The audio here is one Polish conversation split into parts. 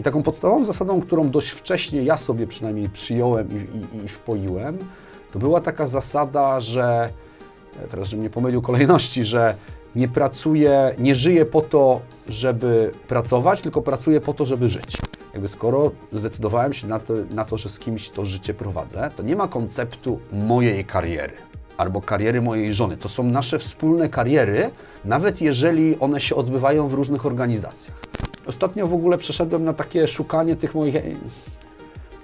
I taką podstawową zasadą, którą dość wcześnie ja sobie przynajmniej przyjąłem i, i, i wpoiłem, to była taka zasada, że e, teraz, żebym nie pomylił kolejności, że nie pracuję, nie żyję po to, żeby pracować, tylko pracuję po to, żeby żyć. Jakby skoro zdecydowałem się na to, na to, że z kimś to życie prowadzę, to nie ma konceptu mojej kariery albo kariery mojej żony. To są nasze wspólne kariery, nawet jeżeli one się odbywają w różnych organizacjach. Ostatnio w ogóle przeszedłem na takie szukanie tych moich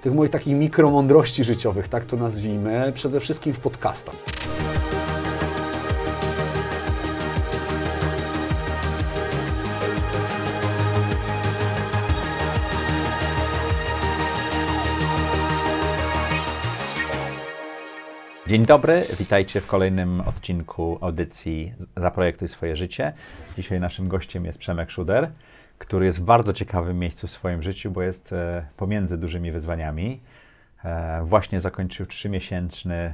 tych moich takich mikromądrości życiowych, tak to nazwijmy, przede wszystkim w podcastach. Dzień dobry, witajcie w kolejnym odcinku audycji Zaprojektuj swoje życie. Dzisiaj naszym gościem jest Przemek Szuder który jest w bardzo ciekawym miejscu w swoim życiu, bo jest e, pomiędzy dużymi wyzwaniami. E, właśnie zakończył trzymiesięczny e,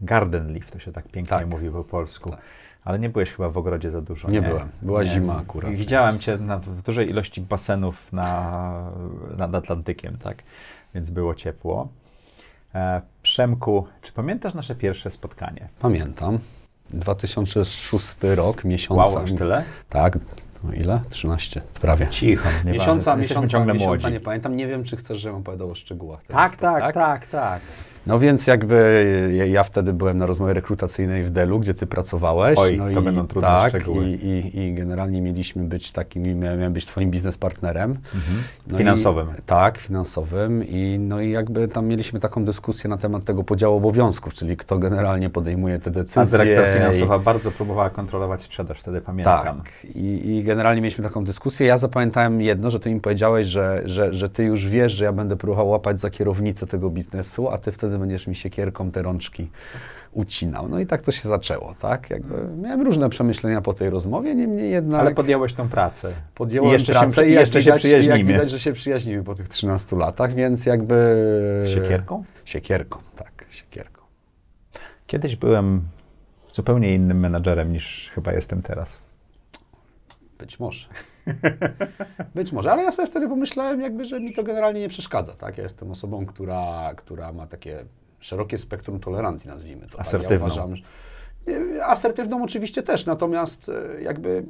garden leaf, to się tak pięknie tak. mówi po polsku. Tak. Ale nie byłeś chyba w ogrodzie za dużo. Nie, nie? byłem. Była nie. zima akurat. Widziałem więc... cię na, w dużej ilości basenów na, nad Atlantykiem, tak? Więc było ciepło. Przemku, czy pamiętasz nasze pierwsze spotkanie? Pamiętam. 2006 rok, miesiąc. Wow, aż tyle? Tak, no ile? 13, prawie. Cicho. Nie miesiąca, miesiąca, ciągle miesiąca nie pamiętam. Nie wiem, czy chcesz, żebym opowiadał o szczegółach. Tak, tak, tak, tak, tak. No więc jakby ja wtedy byłem na rozmowie rekrutacyjnej w Delu, gdzie ty pracowałeś. Oj, no to i, będą trudne tak, szczegóły. I, i, I, generalnie mieliśmy być takim, miałem być twoim biznespartnerem. Mhm. No finansowym. I, tak, finansowym. I, no i jakby tam mieliśmy taką dyskusję na temat tego podziału obowiązków, czyli kto generalnie podejmuje te decyzje. A dyrektor finansowa bardzo próbowała kontrolować sprzedaż, wtedy pamiętam. Tak. I, generalnie mieliśmy taką dyskusję. Ja zapamiętałem jedno, że ty mi powiedziałeś, że, że, że ty już wiesz, że ja będę próbował łapać za kierownicę tego biznesu, a ty wtedy będziesz mi siekierką te rączki ucinał. No i tak to się zaczęło, tak? Jakby miałem różne przemyślenia po tej rozmowie, niemniej jednak... Ale podjąłeś tą pracę. Podjąłem I jeszcze pracę się, i jeszcze widać, się przyjaźnimy. Jak widać, że się przyjaźnimy po tych 13 latach, więc jakby... Siekierką? Siekierką, tak, siekierką. Kiedyś byłem zupełnie innym menadżerem niż chyba jestem teraz. Być może. Być może, ale ja sobie wtedy pomyślałem, jakby, że mi to generalnie nie przeszkadza. Tak? Ja jestem osobą, która, która ma takie szerokie spektrum tolerancji, nazwijmy to. Tak? Asertywną. Ja uważam, asertywną oczywiście też, natomiast e, jakby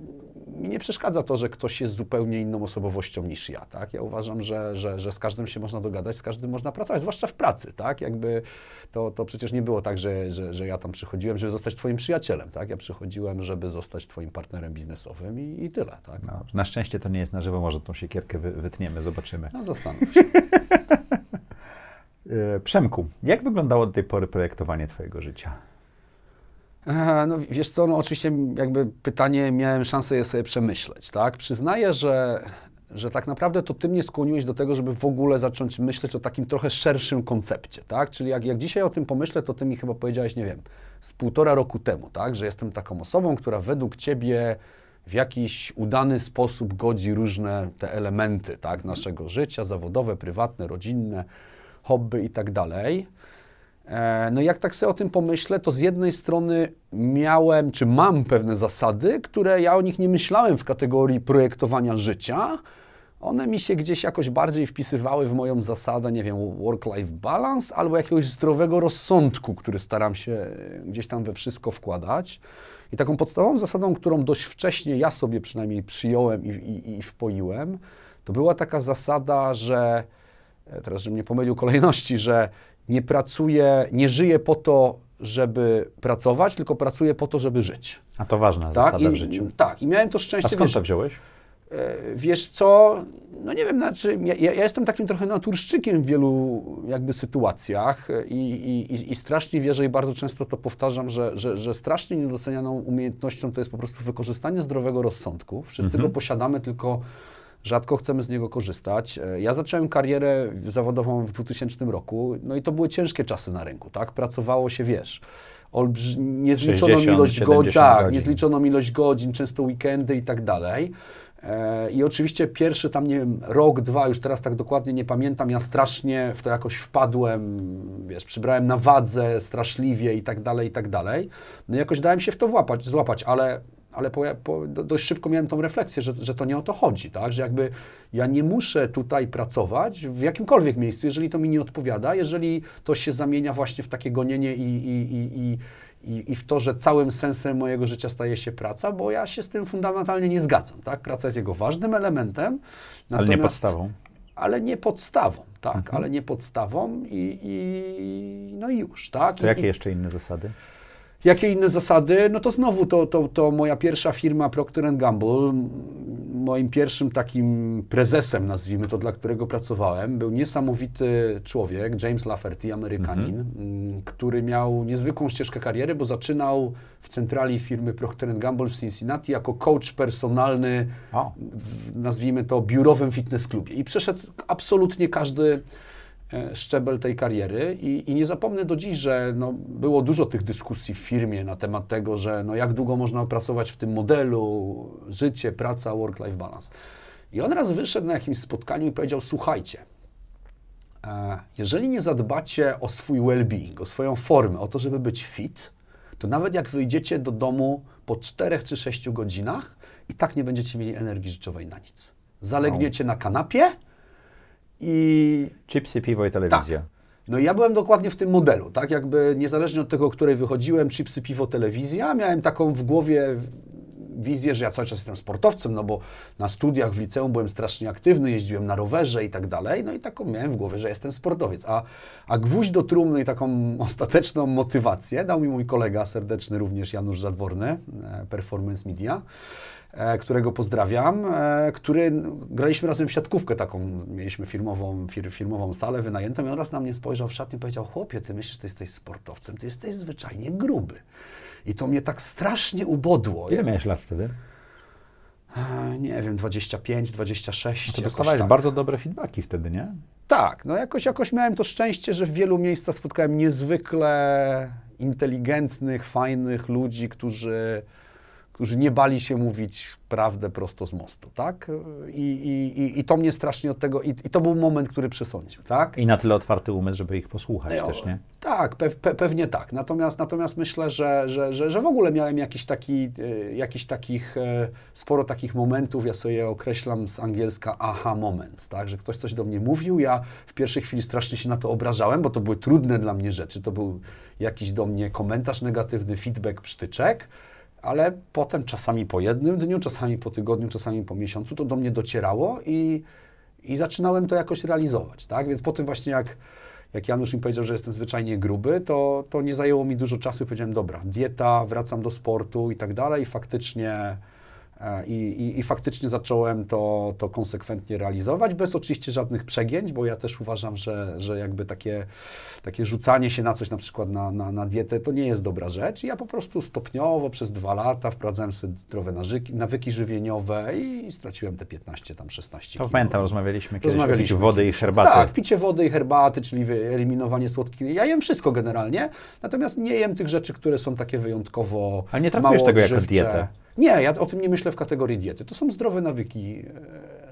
mi nie przeszkadza to, że ktoś jest zupełnie inną osobowością niż ja, tak? Ja uważam, że, że, że z każdym się można dogadać, z każdym można pracować, zwłaszcza w pracy, tak? Jakby to, to przecież nie było tak, że, że, że ja tam przychodziłem, żeby zostać twoim przyjacielem, tak? Ja przychodziłem, żeby zostać twoim partnerem biznesowym i, i tyle, tak? No, na szczęście to nie jest na żywo, może tą siekierkę wy, wytniemy, zobaczymy. No, zastanów się. E, Przemku, jak wyglądało do tej pory projektowanie twojego życia? No wiesz co, no oczywiście jakby pytanie miałem szansę je sobie przemyśleć, tak? Przyznaję, że, że tak naprawdę to ty mnie skłoniłeś do tego, żeby w ogóle zacząć myśleć o takim trochę szerszym koncepcie, tak? Czyli jak, jak dzisiaj o tym pomyślę, to ty mi chyba powiedziałeś, nie wiem, z półtora roku temu, tak? Że jestem taką osobą, która według ciebie w jakiś udany sposób godzi różne te elementy, tak? Naszego życia, zawodowe, prywatne, rodzinne, hobby i tak dalej. E, no jak tak sobie o tym pomyślę, to z jednej strony miałem, czy mam pewne zasady, które ja o nich nie myślałem w kategorii projektowania życia. One mi się gdzieś jakoś bardziej wpisywały w moją zasadę, nie wiem, work-life balance albo jakiegoś zdrowego rozsądku, który staram się e, gdzieś tam we wszystko wkładać. I taką podstawową zasadą, którą dość wcześnie ja sobie przynajmniej przyjąłem i, i, i wpoiłem, to była taka zasada, że e, teraz, żebym nie pomylił kolejności, że nie pracuje, nie żyje po to, żeby pracować, tylko pracuje po to, żeby żyć. A to ważne tak? zasada I, w życiu. Tak, i miałem to szczęście. A skąd wiesz, to wziąłeś? E, wiesz co, no nie wiem, znaczy ja, ja jestem takim trochę naturszczykiem w wielu jakby sytuacjach i, i, i strasznie wierzę i bardzo często to powtarzam, że, że, że strasznie niedocenianą umiejętnością to jest po prostu wykorzystanie zdrowego rozsądku. Wszyscy mhm. go posiadamy, tylko rzadko chcemy z niego korzystać. E, ja zacząłem karierę zawodową w 2000 roku, no i to były ciężkie czasy na rynku, tak? Pracowało się, wiesz, olbrzy... niezliczoną 60, ilość godzin, tak, godzin. niezliczoną ilość godzin, często weekendy i tak dalej. E, I oczywiście pierwszy tam, nie wiem, rok, dwa, już teraz tak dokładnie nie pamiętam, ja strasznie w to jakoś wpadłem, wiesz, przybrałem na wadze straszliwie i tak dalej, i tak dalej. No i jakoś dałem się w to włapać, złapać, ale ale po, po, dość szybko miałem tą refleksję, że, że to nie o to chodzi, tak? Że jakby ja nie muszę tutaj pracować w jakimkolwiek miejscu, jeżeli to mi nie odpowiada, jeżeli to się zamienia właśnie w takie gonienie i, i, i, i i, w to, że całym sensem mojego życia staje się praca, bo ja się z tym fundamentalnie nie zgadzam. Tak? Praca jest jego ważnym elementem. Ale nie podstawą. Ale nie podstawą, tak, mhm. ale nie podstawą i, i, no i już, tak. To I, jakie jeszcze inne zasady? Jakie inne zasady? No to znowu to, to, to moja pierwsza firma Procter Gamble, moim pierwszym takim prezesem, nazwijmy to, dla którego pracowałem, był niesamowity człowiek, James Lafferty, Amerykanin, mhm. Mm, który miał niezwykłą ścieżkę kariery, bo zaczynał w centrali firmy Procter Gamble w Cincinnati jako coach personalny, w, nazwijmy to, biurowym fitness klubie. I przeszedł absolutnie każdy E, szczebel tej kariery I, i, nie zapomnę do dziś, że no, było dużo tych dyskusji w firmie na temat tego, że no, jak długo można opracować w tym modelu życie, praca, work-life balance. I on raz wyszedł na jakimś spotkaniu i powiedział, słuchajcie, e, jeżeli nie zadbacie o swój well-being, o swoją formę, o to, żeby być fit, to nawet jak wyjdziecie do domu po 4 czy 6 godzinach, i tak nie będziecie mieli energii życiowej na nic. Zalegniecie no. na kanapie, i... Chipsy, piwo i telewizja. Tak. No i ja byłem dokładnie w tym modelu, tak? Jakby niezależnie od tego, której wychodziłem, chipsy, piwo, telewizja, miałem taką w głowie wizję, że ja cały czas jestem sportowcem, no bo na studiach w liceum byłem strasznie aktywny, jeździłem na rowerze i tak dalej, no i taką miałem w głowie, że jestem sportowiec. A, a gwóźdź do trumny i taką ostateczną motywację dał mi mój kolega serdeczny również Janusz Zadworny, e, Performance Media. E, którego pozdrawiam, e, który graliśmy razem w siatkówkę taką, mieliśmy firmową, fir, firmową salę wynajętą i on raz na mnie spojrzał w szatni i powiedział, chłopie, ty myślisz, że ty jesteś sportowcem, ty jesteś zwyczajnie gruby. I to mnie tak strasznie ubodło. Ile miałeś lat wtedy? E, nie wiem, 25, 26. No to dostawałeś tak. bardzo dobre feedbacki wtedy, nie? Tak, no jakoś, jakoś miałem to szczęście, że w wielu miejscach spotkałem niezwykle inteligentnych, fajnych ludzi, którzy którzy nie bali się mówić prawdę prosto z mostu, tak? I, i, i to mnie strasznie od tego, i, i to był moment, który przesądził, tak? I na tyle otwarty umysł, żeby ich posłuchać no, też, nie? Tak, pe, pe, pewnie tak. Natomiast, natomiast myślę, że, że, że, że w ogóle miałem jakiś taki, e, jakiś takich, e, sporo takich momentów, ja sobie je określam z angielska aha moment, tak? Że ktoś coś do mnie mówił, ja w pierwszej chwili strasznie się na to obrażałem, bo to były trudne dla mnie rzeczy, to był jakiś do mnie komentarz negatywny, feedback, psztyczek, ale potem czasami po jednym dniu, czasami po tygodniu, czasami po miesiącu to do mnie docierało i, i zaczynałem to jakoś realizować, tak? Więc po tym właśnie jak, jak Janusz mi powiedział, że jestem zwyczajnie gruby, to, to nie zajęło mi dużo czasu i powiedziałem, dobra, dieta, wracam do sportu i tak dalej. Faktycznie E, I, i, I, faktycznie zacząłem to, to konsekwentnie realizować, bez oczywiście żadnych przegięć, bo ja też uważam, że, że jakby takie, takie rzucanie się na coś, na przykład na, na, na dietę, to nie jest dobra rzecz. I ja po prostu stopniowo przez dwa lata wprowadzałem sobie zdrowe nawyki, nawyki żywieniowe i straciłem te 15, tam 16 To pamiętam, rozmawialiśmy kiedyś rozmawialiśmy. o wody i herbaty. Tak, picie wody i herbaty, czyli eliminowanie słodkich. Ja jem wszystko generalnie, natomiast nie jem tych rzeczy, które są takie wyjątkowo Ale nie traktujesz tego jako dietę. Nie, ja o tym nie myślę w kategorii diety. To są zdrowe nawyki,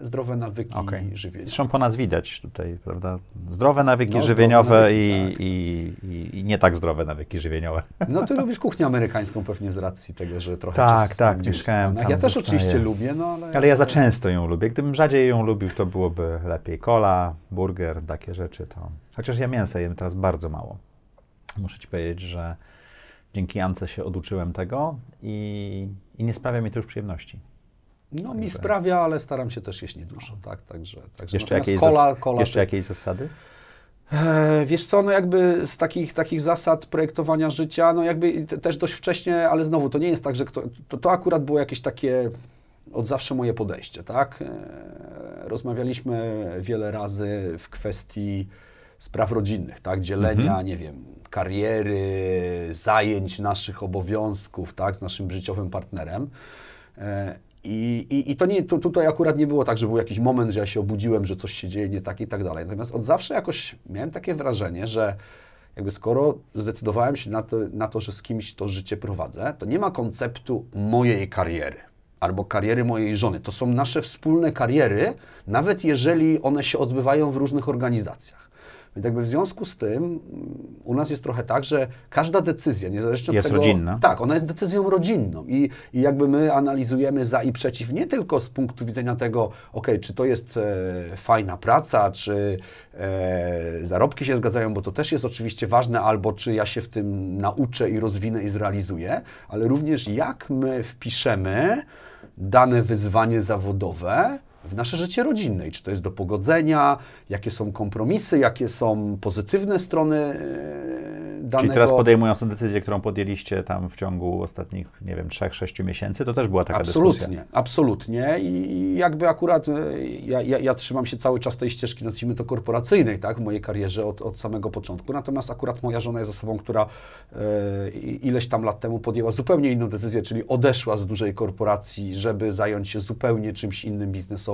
e, zdrowe nawyki okay. żywieniowe. Zresztą po nas widać tutaj, prawda? Zdrowe nawyki no, żywieniowe zdrowe nawyki, i, tak. i, i, i, nie tak zdrowe nawyki żywieniowe. No ty lubisz kuchnię amerykańską pewnie z racji tego, że trochę Tak, czas tak, mieszkałem tam. Ja też oczywiście lubię, no ale... Ale ja za często ją lubię. Gdybym rzadziej ją lubił, to byłoby lepiej. Kola, burger, takie rzeczy to... Chociaż ja mięsa jem teraz bardzo mało. Muszę ci powiedzieć, że dzięki Ance się oduczyłem tego i i nie sprawia mi to już przyjemności. No tak mi tak. sprawia, ale staram się też jeść niedużo, tak? Także, także jeszcze, jakieś kola, kola, jeszcze ty... jakieś zasady? E, wiesz co, no jakby z takich, takich zasad projektowania życia, no jakby też dość wcześnie, ale znowu to nie jest tak, że kto, to, to akurat było jakieś takie od zawsze moje podejście, tak? E, rozmawialiśmy wiele razy w kwestii spraw rodzinnych, tak? Dzielenia, mhm. nie wiem, kariery, zajęć, naszych obowiązków, tak? Z naszym życiowym partnerem. E, I, i, i to, nie, to tutaj akurat nie było tak, że był jakiś moment, że ja się obudziłem, że coś się dzieje nie tak i tak dalej. Natomiast od zawsze jakoś miałem takie wrażenie, że jakby skoro zdecydowałem się na to, na to, że z kimś to życie prowadzę, to nie ma konceptu mojej kariery albo kariery mojej żony. To są nasze wspólne kariery, nawet jeżeli one się odbywają w różnych organizacjach. Więc jakby w związku z tym u nas jest trochę tak, że każda decyzja, niezależnie od jest tego... Jest rodzinna. Tak, ona jest decyzją rodzinną i, i jakby my analizujemy za i przeciw, nie tylko z punktu widzenia tego, ok, czy to jest e, fajna praca, czy e, zarobki się zgadzają, bo to też jest oczywiście ważne, albo czy ja się w tym nauczę i rozwinę i zrealizuję, ale również jak my wpiszemy dane wyzwanie zawodowe w nasze życie rodzinne i czy to jest do pogodzenia, jakie są kompromisy, jakie są pozytywne strony e, danego. Czyli teraz podejmując tę decyzję, którą podjęliście tam w ciągu ostatnich, nie wiem, 3-6 miesięcy, to też była taka absolutnie, dyskusja. Absolutnie, absolutnie i jakby akurat e, ja, ja, ja, trzymam się cały czas tej ścieżki, nazwijmy to korporacyjnej, tak, w mojej karierze od, od samego początku, natomiast akurat moja żona jest osobą, która e, ileś tam lat temu podjęła zupełnie inną decyzję, czyli odeszła z dużej korporacji, żeby zająć się zupełnie czymś innym biznesowym,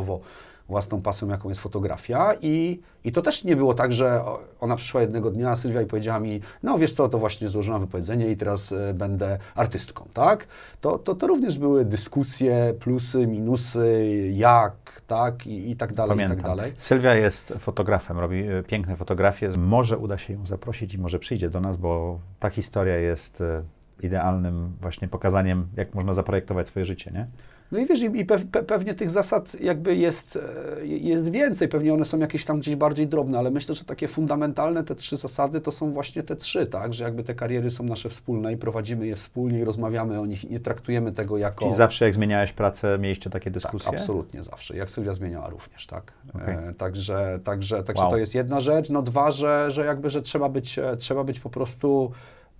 własną pasją, jaką jest fotografia. I, I to też nie było tak, że ona przyszła jednego dnia, Sylwia, i powiedziała mi, no wiesz co, to właśnie złożyłam wypowiedzenie i teraz e, będę artystką, tak? To, to, to również były dyskusje, plusy, minusy, jak, tak? I, i tak dalej, Pamiętam. i tak dalej. Sylwia jest fotografem, robi e, piękne fotografie. Może uda się ją zaprosić i może przyjdzie do nas, bo ta historia jest e, idealnym właśnie pokazaniem, jak można zaprojektować swoje życie, nie? No i wiesz, i pewnie tych zasad jakby jest, e, jest więcej, pewnie one są jakieś tam gdzieś bardziej drobne, ale myślę, że takie fundamentalne te trzy zasady to są właśnie te trzy, tak? Że jakby te kariery są nasze wspólne i prowadzimy je wspólnie i rozmawiamy o nich i nie traktujemy tego jako... Czyli zawsze jak zmieniałeś pracę, mieliście takie tak, dyskusje? Tak, absolutnie zawsze. Jak Sylwia zmieniała również, tak? Okay. E, także także, także wow. to jest jedna rzecz. No dwa, że, że jakby, że trzeba być, e, trzeba być po prostu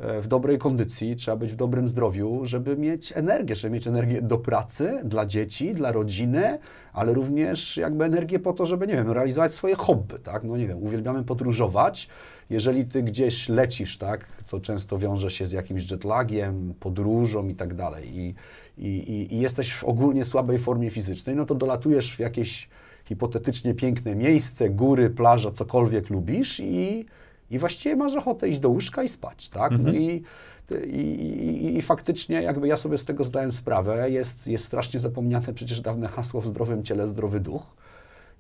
E, w dobrej kondycji, trzeba być w dobrym zdrowiu, żeby mieć energię, żeby mieć energię do pracy, dla dzieci, dla rodziny, ale również jakby energię po to, żeby, nie wiem, realizować swoje hobby, tak? No nie wiem, uwielbiamy podróżować. Jeżeli ty gdzieś lecisz, tak, co często wiąże się z jakimś jetlagiem, podróżą i tak dalej i, i, i jesteś w ogólnie słabej formie fizycznej, no to dolatujesz w jakieś hipotetycznie piękne miejsce, góry, plaża, cokolwiek lubisz i i właściwie masz ochotę iść do łóżka i spać, tak? No mhm. i, i, i, i faktycznie jakby ja sobie z tego zdałem sprawę, jest, jest strasznie zapomniane przecież dawne hasło w zdrowym ciele, zdrowy duch.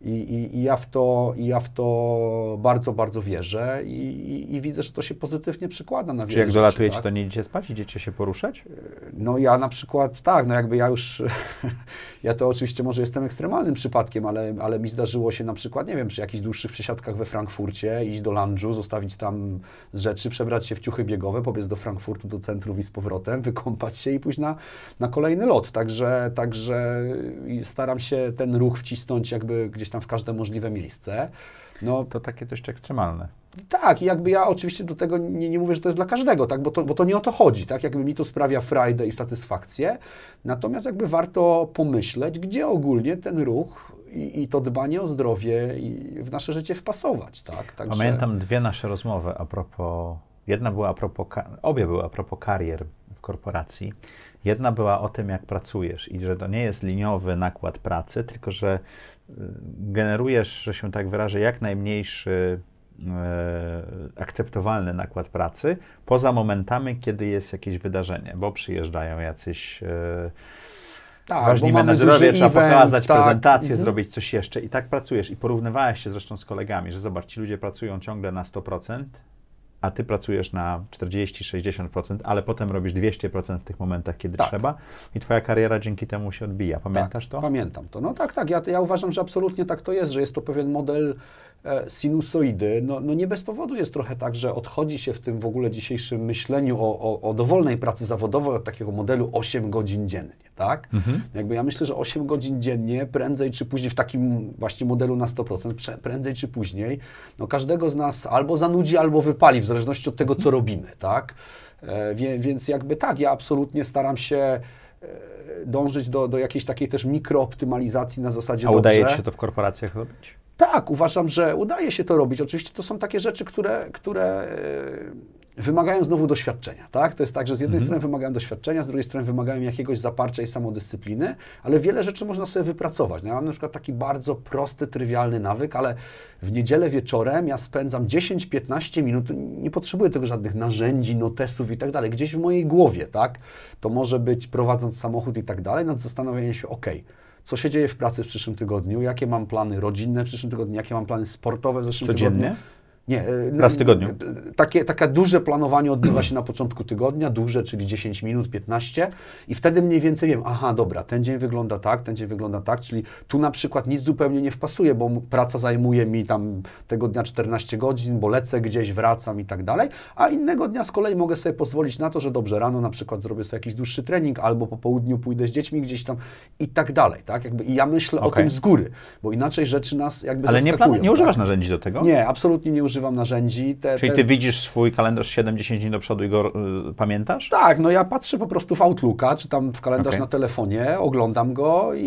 I, i, i, ja, w to, i ja w to bardzo, bardzo wierzę i, i, i widzę, że to się pozytywnie przekłada na wiele Czy jak dolatujecie, tak? to nie idziecie spać, idziecie się poruszać? No ja na przykład, tak, no jakby ja już, Ja to oczywiście może jestem ekstremalnym przypadkiem, ale, ale mi zdarzyło się na przykład, nie wiem, przy jakichś dłuższych przesiadkach we Frankfurcie, iść do lunchu, zostawić tam rzeczy, przebrać się w ciuchy biegowe, pobiec do Frankfurtu, do centrum i z powrotem, wykąpać się i pójść na, na kolejny lot. Także, także staram się ten ruch wcisnąć jakby gdzieś tam w każde możliwe miejsce. No, to takie dość ekstremalne. Tak, i jakby ja oczywiście do tego nie, nie mówię, że to jest dla każdego, tak, bo to, bo to nie o to chodzi, tak, jakby mi to sprawia frajdę i satysfakcję, natomiast jakby warto pomyśleć, gdzie ogólnie ten ruch i, i to dbanie o zdrowie w nasze życie wpasować, tak. Także... Pamiętam dwie nasze rozmowy a propos, jedna była a propos, obie były a propos karier w korporacji, jedna była o tym, jak pracujesz i że to nie jest liniowy nakład pracy, tylko że y, generujesz, że się tak wyrażę, jak najmniejszy E, akceptowalny nakład pracy, poza momentami, kiedy jest jakieś wydarzenie, bo przyjeżdżają jacyś e, tak, ważni menedżerowie, trzeba event, pokazać tak. prezentację, mhm. zrobić coś jeszcze i tak pracujesz. I porównywałeś się zresztą z kolegami, że zobacz, ci ludzie pracują ciągle na 100%, a ty pracujesz na 40-60%, ale potem robisz 200% w tych momentach, kiedy tak. trzeba i twoja kariera dzięki temu się odbija. Pamiętasz tak, to? Pamiętam to. No tak, tak. Ja, ja uważam, że absolutnie tak to jest, że jest to pewien model E, sinusoidy. No, no nie bez powodu jest trochę tak, że odchodzi się w tym w ogóle dzisiejszym myśleniu o, o, o dowolnej pracy zawodowej od takiego modelu 8 godzin dziennie, tak? Mhm. Jakby ja myślę, że 8 godzin dziennie prędzej czy później w takim właśnie modelu na 100%, prędzej czy później, no każdego z nas albo zanudzi, albo wypali, w zależności od tego, co robimy, tak? E, więc jakby tak, ja absolutnie staram się e, dążyć do, do jakiejś takiej też mikrooptymalizacji na zasadzie A udaje się to w korporacjach robić? Tak, uważam, że udaje się to robić. Oczywiście to są takie rzeczy, które, które e, wymagają znowu doświadczenia, tak? To jest tak, że z jednej mhm. strony wymagają doświadczenia, z drugiej strony wymagają jakiegoś zaparcia i samodyscypliny, ale wiele rzeczy można sobie wypracować. No, ja mam na przykład taki bardzo prosty, trywialny nawyk, ale w niedzielę wieczorem ja spędzam 10-15 minut, nie potrzebuję tego żadnych narzędzi, notesów i tak dalej, gdzieś w mojej głowie, tak? To może być prowadząc samochód i tak dalej, nad zastanawianiem się, okej, okay, co się dzieje w pracy w przyszłym tygodniu, jakie mam plany rodzinne w przyszłym tygodniu, jakie mam plany sportowe w zeszłym Codziennie? tygodniu. Nie, raz w y, tygodniu. Y, y, takie, takie duże planowanie odbywa się na początku tygodnia, duże, czyli 10 minut, 15 i wtedy mniej więcej wiem, aha, dobra, ten dzień wygląda tak, ten dzień wygląda tak, czyli tu na przykład nic zupełnie nie wpasuje, bo praca zajmuje mi tam tego dnia 14 godzin, bo lecę gdzieś, wracam i tak dalej, a innego dnia z kolei mogę sobie pozwolić na to, że dobrze, rano na przykład zrobię sobie jakiś dłuższy trening, albo po południu pójdę z dziećmi gdzieś tam i tak dalej, tak? Jakby, I ja myślę okay. o tym z góry, bo inaczej rzeczy nas jakby Ale zaskakują. Ale nie, nie tak? używasz tak? narzędzi do tego? Nie, absolutnie nie używam używam narzędzi. Te, Czyli te... ty widzisz swój kalendarz 7-10 dni do przodu i go y, pamiętasz? Tak, no ja patrzę po prostu w Outlooka, czy tam w kalendarz okay. na telefonie, oglądam go i,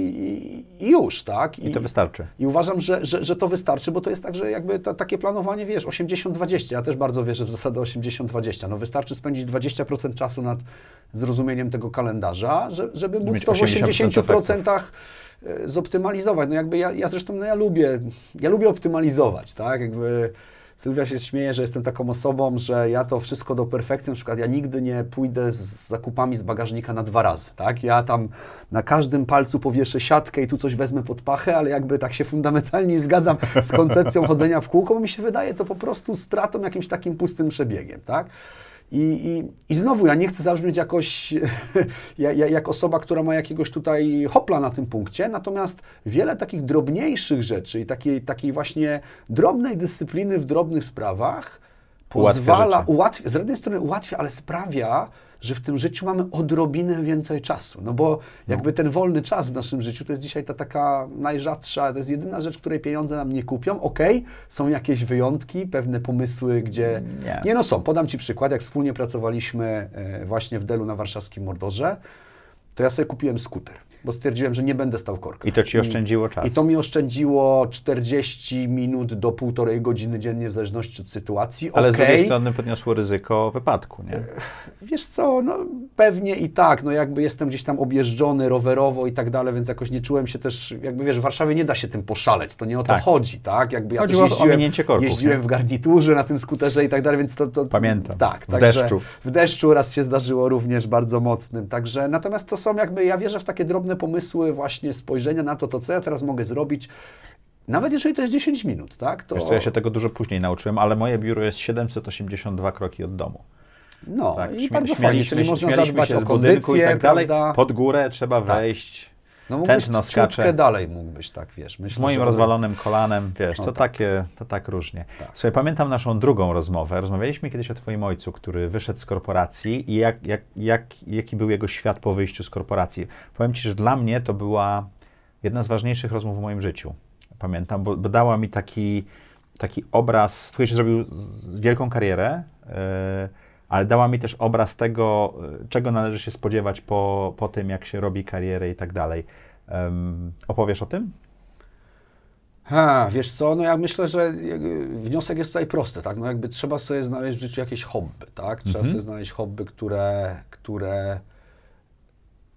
i, już, tak? I, I, to wystarczy. I uważam, że, że, że, to wystarczy, bo to jest tak, że jakby to, takie planowanie, wiesz, 80-20, ja też bardzo wierzę w zasadę 80-20, no wystarczy spędzić 20% czasu nad zrozumieniem tego kalendarza, że, żeby móc to w 80%, 80% e, zoptymalizować. No jakby ja, ja zresztą, no ja lubię, ja lubię optymalizować, tak, jakby Sylwia się śmieje, że jestem taką osobą, że ja to wszystko do perfekcji, na przykład ja nigdy nie pójdę z zakupami z bagażnika na dwa razy, tak? Ja tam na każdym palcu powieszę siatkę i tu coś wezmę pod pachę, ale jakby tak się fundamentalnie zgadzam z koncepcją chodzenia w kółko, bo mi się wydaje to po prostu stratą, jakimś takim pustym przebiegiem, tak? I, i, I znowu, ja nie chcę zabrzmieć jakoś jak osoba, która ma jakiegoś tutaj hopla na tym punkcie, natomiast wiele takich drobniejszych rzeczy i takiej, takiej właśnie drobnej dyscypliny w drobnych sprawach pozwala, ułatwia, z jednej strony ułatwia, ale sprawia, że w tym życiu mamy odrobinę więcej czasu. No bo jakby ten wolny czas w naszym życiu to jest dzisiaj ta taka najrzadsza, to jest jedyna rzecz, której pieniądze nam nie kupią. Okej, okay, są jakieś wyjątki, pewne pomysły, gdzie... Nie. nie no są. Podam Ci przykład. Jak wspólnie pracowaliśmy e, właśnie w Delu na warszawskim Mordorze, to ja sobie kupiłem skuter bo stwierdziłem, że nie będę stał korka. I to ci oszczędziło czas. I to mi oszczędziło 40 minut do półtorej godziny dziennie, w zależności od sytuacji. Ale okay. z drugiej strony podniosło ryzyko wypadku, nie? Wiesz co, no pewnie i tak, no jakby jestem gdzieś tam objeżdżony rowerowo i tak dalej, więc jakoś nie czułem się też, jakby wiesz, w Warszawie nie da się tym poszaleć, to nie o to tak. chodzi, tak? Jakby ja też jeździłem, korków, jeździłem w garniturze na tym skuterze i tak dalej, więc to... to Pamiętam, tak, w deszczu. W deszczu raz się zdarzyło również bardzo mocnym, także natomiast to są jakby, ja wierzę w takie drobne kreatywne pomysły, właśnie spojrzenia na to, to co ja teraz mogę zrobić. Nawet jeżeli to jest 10 minut, tak? To... Wiesz co, ja się tego dużo później nauczyłem, ale moje biuro jest 782 kroki od domu. No, tak, i śmie- bardzo śmialiśmy, fajnie, czyli śmialiśmy można zadbać się o kondycję, i tak dalej. Prawda? Pod górę trzeba tak. wejść no mógłbyś tętno skacze. dalej mógłbyś, tak wiesz. Myślę, moim że... rozwalonym kolanem, wiesz, no to tak. takie, to tak różnie. Tak. Słuchaj, pamiętam naszą drugą rozmowę. Rozmawialiśmy kiedyś o twoim ojcu, który wyszedł z korporacji i jak, jak, jak, jaki był jego świat po wyjściu z korporacji. Powiem ci, że dla mnie to była jedna z ważniejszych rozmów w moim życiu. Pamiętam, bo, bo dała mi taki, taki obraz, twój się zrobił wielką karierę, yy, ale dała mi też obraz tego, y, czego należy się spodziewać po, po tym, jak się robi karierę i tak dalej. Um, opowiesz o tym? Ha, wiesz co, no ja myślę, że wniosek jest tutaj prosty, tak? No jakby trzeba sobie znaleźć w życiu jakieś hobby, tak? Trzeba mhm. sobie znaleźć hobby, które, które,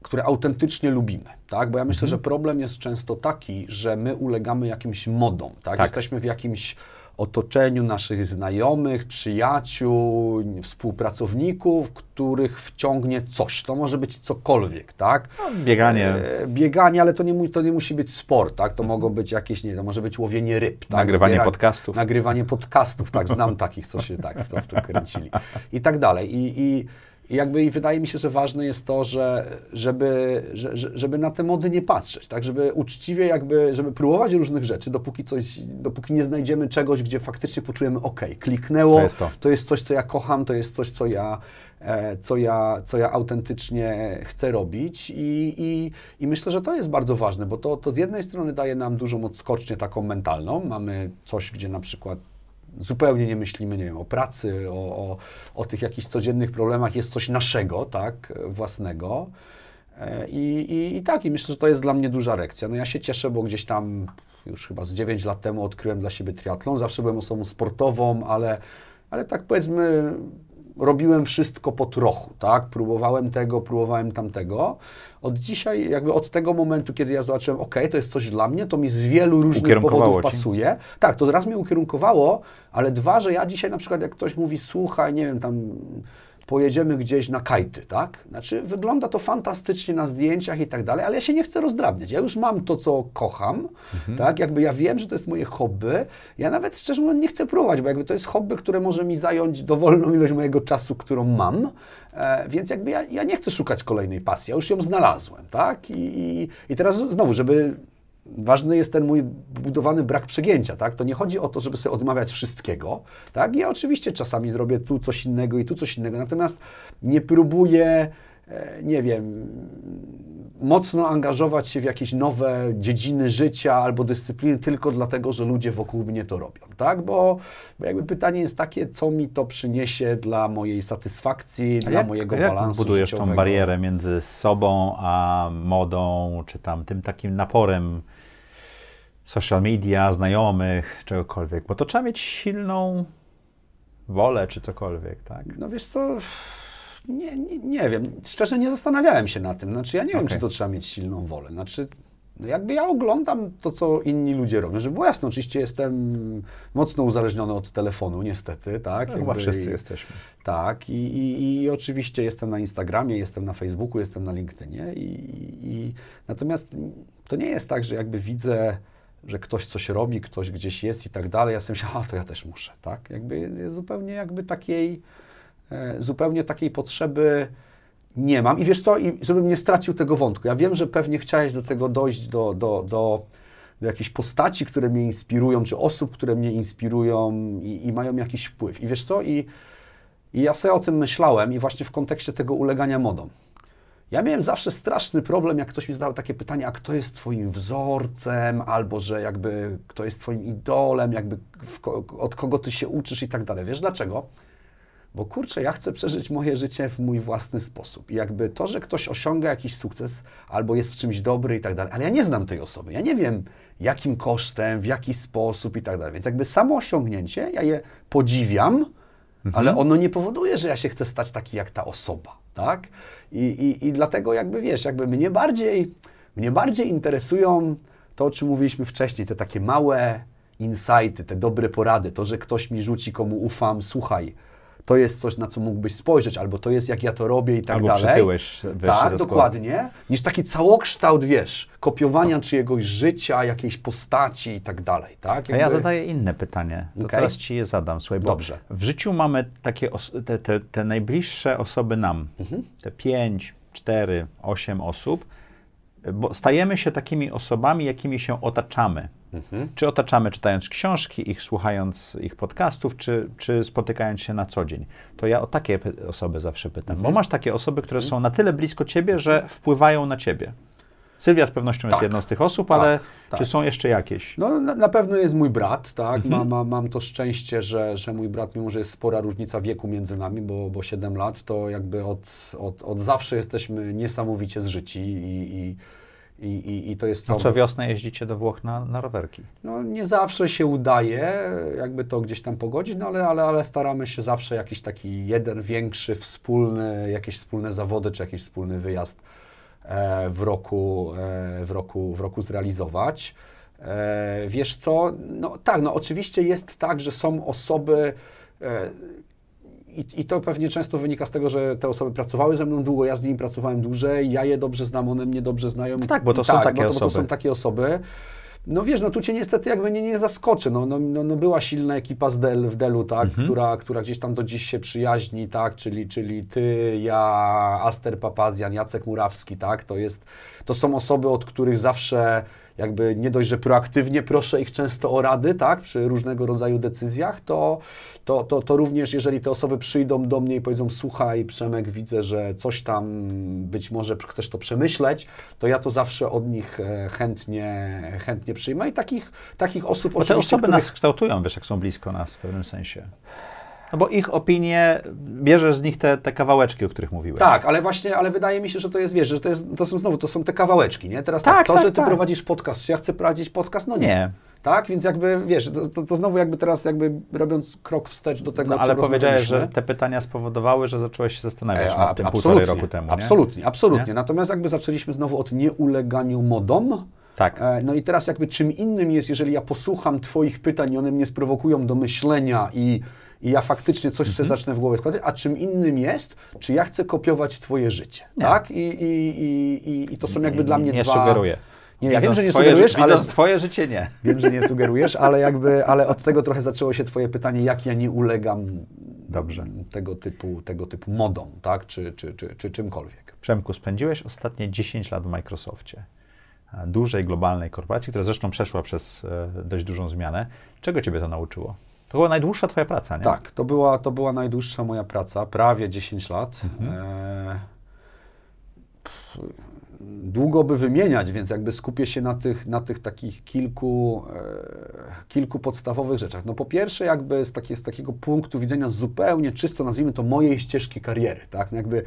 które autentycznie lubimy, tak? Bo ja myślę, mhm. że problem jest często taki, że my ulegamy jakimś modom, tak? tak. Jesteśmy w jakimś otoczeniu naszych znajomych, przyjaciół, współpracowników, których wciągnie coś. To może być cokolwiek, tak? No, bieganie. E, bieganie, ale to nie, to nie musi być sport, tak? To mogą być jakieś, nie to może być łowienie ryb. Tak? Nagrywanie podcastów. Nagrywanie podcastów, tak? Znam takich, co się tak w to, w to kręcili. I tak dalej. I, i i jakby i wydaje mi się, że ważne jest to, że, żeby, że, żeby na te mody nie patrzeć, tak, żeby uczciwie jakby, żeby próbować różnych rzeczy, dopóki coś, dopóki nie znajdziemy czegoś, gdzie faktycznie poczujemy ok, kliknęło, to jest, to. To jest coś, co ja kocham, to jest coś, co ja, e, co ja, co ja autentycznie chcę robić I, i, i myślę, że to jest bardzo ważne, bo to, to z jednej strony daje nam dużą odskocznię taką mentalną, mamy coś, gdzie na przykład zupełnie nie myślimy, nie wiem, o pracy, o, o, o tych jakichś codziennych problemach, jest coś naszego, tak, własnego. E, I, i, I tak, i myślę, że to jest dla mnie duża lekcja. No ja się cieszę, bo gdzieś tam już chyba z 9 lat temu odkryłem dla siebie triatlon. Zawsze byłem osobą sportową, ale, ale tak powiedzmy robiłem wszystko po trochu, tak? Próbowałem tego, próbowałem tamtego. Od dzisiaj, jakby od tego momentu, kiedy ja zobaczyłem, ok, to jest coś dla mnie, to mi z wielu różnych powodów ci. pasuje. Tak, to raz mnie ukierunkowało, ale dwa, że ja dzisiaj na przykład, jak ktoś mówi, słuchaj, nie wiem, tam pojedziemy gdzieś na kajty, tak? Znaczy, wygląda to fantastycznie na zdjęciach i tak dalej, ale ja się nie chcę rozdrabniać. Ja już mam to, co kocham, mhm. tak? Jakby ja wiem, że to jest moje hobby. Ja nawet szczerze mówiąc nie chcę próbować, bo jakby to jest hobby, które może mi zająć dowolną ilość mojego czasu, którą mam. E, więc jakby ja, ja nie chcę szukać kolejnej pasji, ja już ją znalazłem, tak? I, i, i teraz znowu, żeby ważny jest ten mój budowany brak przegięcia, tak? To nie chodzi o to, żeby sobie odmawiać wszystkiego, tak? Ja oczywiście czasami zrobię tu coś innego i tu coś innego, natomiast nie próbuję, e, nie wiem, mocno angażować się w jakieś nowe dziedziny życia albo dyscypliny tylko dlatego, że ludzie wokół mnie to robią, tak? Bo, bo jakby pytanie jest takie, co mi to przyniesie dla mojej satysfakcji, a dla jak, mojego jak balansu budujesz życiowego. tą barierę między sobą a modą, czy tam tym takim naporem social media, znajomych, czegokolwiek, bo to trzeba mieć silną wolę czy cokolwiek, tak? No wiesz co, nie, nie, nie wiem. Szczerze nie zastanawiałem się na tym. Znaczy ja nie okay. wiem, czy to trzeba mieć silną wolę. Znaczy no jakby ja oglądam to, co inni ludzie robią, że było jasne, oczywiście jestem mocno uzależniony od telefonu, niestety, tak? No, chyba wszyscy i, jesteśmy. Tak, i, i, i, oczywiście jestem na Instagramie, jestem na Facebooku, jestem na LinkedInie i, i natomiast to nie jest tak, że jakby widzę że ktoś coś robi, ktoś gdzieś jest i tak dalej, ja sobie myślałem, a to ja też muszę, tak? Jakby zupełnie jakby takiej, e, zupełnie takiej potrzeby nie mam. I wiesz co, I żebym nie stracił tego wątku. Ja wiem, że pewnie chciałeś do tego dojść, do, do, do, do jakichś postaci, które mnie inspirują, czy osób, które mnie inspirują i, i mają jakiś wpływ. I wiesz co, i, i ja sobie o tym myślałem i właśnie w kontekście tego ulegania modom. Ja miałem zawsze straszny problem, jak ktoś mi zadał takie pytanie, a kto jest Twoim wzorcem, albo że jakby kto jest Twoim idolem, jakby od kogo Ty się uczysz i tak dalej. Wiesz dlaczego? Bo kurczę, ja chcę przeżyć moje życie w mój własny sposób. I jakby to, że ktoś osiąga jakiś sukces, albo jest w czymś dobry i tak dalej, ale ja nie znam tej osoby, ja nie wiem jakim kosztem, w jaki sposób i tak dalej. Więc jakby samo osiągnięcie, ja je podziwiam, mhm. ale ono nie powoduje, że ja się chcę stać taki jak ta osoba tak? I, i, i dlatego jakby, wiesz, jakby mnie bardziej, mnie bardziej interesują to, o czym mówiliśmy wcześniej, te takie małe insighty, te dobre porady, to, że ktoś mi rzuci, komu ufam, słuchaj, to jest coś, na co mógłbyś spojrzeć, albo to jest, jak ja to robię i tak albo dalej. Przytyłeś, tak, dokładnie. Niż taki całokształt, wiesz, kopiowania czyjegoś życia, jakiejś postaci i tak dalej, tak? Jakby... A ja zadaję inne pytanie. To okay. teraz ci je zadam, słuchaj, bo Dobrze. w życiu mamy takie, te, te, te, najbliższe osoby nam, mhm. te pięć, cztery, osiem osób, bo stajemy się takimi osobami, jakimi się otaczamy. Mhm. Czy otaczamy czytając książki, ich słuchając ich podcastów, czy, czy spotykając się na co dzień? To ja o takie osoby zawsze pytam, mhm. bo masz takie osoby, które mhm. są na tyle blisko ciebie, że wpływają na ciebie. Sylwia z pewnością jest tak, jedną z tych osób, ale tak. czy tak. są jeszcze jakieś? No na, na pewno jest mój brat, tak. Mhm. Ma, ma, mam to szczęście, że, że mój brat, mimo że jest spora różnica wieku między nami, bo, bo 7 lat, to jakby od, od, od zawsze jesteśmy niesamowicie zżyci i, i i, i, I, to jest to. co wiosnę jeździcie do Włoch na, na rowerki? No nie zawsze się udaje, jakby to gdzieś tam pogodzić, no ale, ale, ale staramy się zawsze jakiś taki jeden większy, wspólny, jakieś wspólne zawody czy jakiś wspólny wyjazd e, w, roku, e, w, roku, w roku zrealizować. E, wiesz co? No tak, no oczywiście jest tak, że są osoby e, i, i, to pewnie często wynika z tego, że te osoby pracowały ze mną długo, ja z nimi pracowałem dłużej, ja je dobrze znam, one mnie dobrze znają. No tak, bo to, tak, są, takie no to, bo to są takie osoby. No wiesz, no tu cię niestety jakby nie, nie zaskoczy. No, no, no, no była silna ekipa z Del, w Delu, tak, mhm. która, która gdzieś tam do dziś się przyjaźni, tak, czyli, czyli ty, ja, Aster Papazjan, Jacek Murawski, tak, to jest, to są osoby, od których zawsze jakby nie dość, że proaktywnie proszę ich często o rady, tak, przy różnego rodzaju decyzjach, to, to, to, to również jeżeli te osoby przyjdą do mnie i powiedzą, słuchaj Przemek, widzę, że coś tam być może chcesz to przemyśleć, to ja to zawsze od nich e, chętnie, chętnie przyjmę i takich, takich osób Bo te osoby których... nas kształtują, wiesz, jak są blisko nas w pewnym sensie. No bo ich opinie, bierzesz z nich te, te kawałeczki, o których mówiłeś. Tak, ale właśnie, ale wydaje mi się, że to jest, wiesz, że to, jest, to są znowu, to są te kawałeczki, nie? Teraz tak, tak to, tak, że ty tak. prowadzisz podcast, czy ja chcę prowadzić podcast, no nie. nie. Tak, więc jakby, wiesz, to, to, to, znowu jakby teraz jakby robiąc krok wstecz do tego, no, ale powiedziałeś, że te pytania spowodowały, że zacząłeś się zastanawiać e, nad tym półtorej roku temu, nie? Absolutnie, absolutnie. Nie? Natomiast jakby zaczęliśmy znowu od nieuleganiu modom, tak. E, no i teraz jakby czym innym jest, jeżeli ja posłucham Twoich pytań i one mnie sprowokują do myślenia i i ja faktycznie coś mhm. sobie zacznę w głowie składać, a czym innym jest, czy ja chcę kopiować twoje życie, nie. tak? I, i, i, I to są jakby dla mnie nie dwa... Nie sugeruję. Nie, ja wiem, że nie twoje, sugerujesz, ale... twoje życie nie. Wiem, że nie sugerujesz, ale jakby, ale od tego trochę zaczęło się twoje pytanie, jak ja nie ulegam Dobrze. tego typu, tego typu modom, tak, czy, czy, czy, czy czymkolwiek. Przemku, spędziłeś ostatnie 10 lat w Microsoftie, dużej globalnej korporacji, która zresztą przeszła przez e, dość dużą zmianę. Czego Ciebie to nauczyło? To była najdłuższa Twoja praca, nie? Tak, to była, to była najdłuższa moja praca, prawie 10 lat. Mhm. E... Pff, długo by wymieniać, więc jakby skupię się na tych, na tych takich kilku, e... kilku podstawowych rzeczach. No po pierwsze jakby z, z takiego punktu widzenia zupełnie czysto, nazwijmy to, mojej ścieżki kariery, tak? No jakby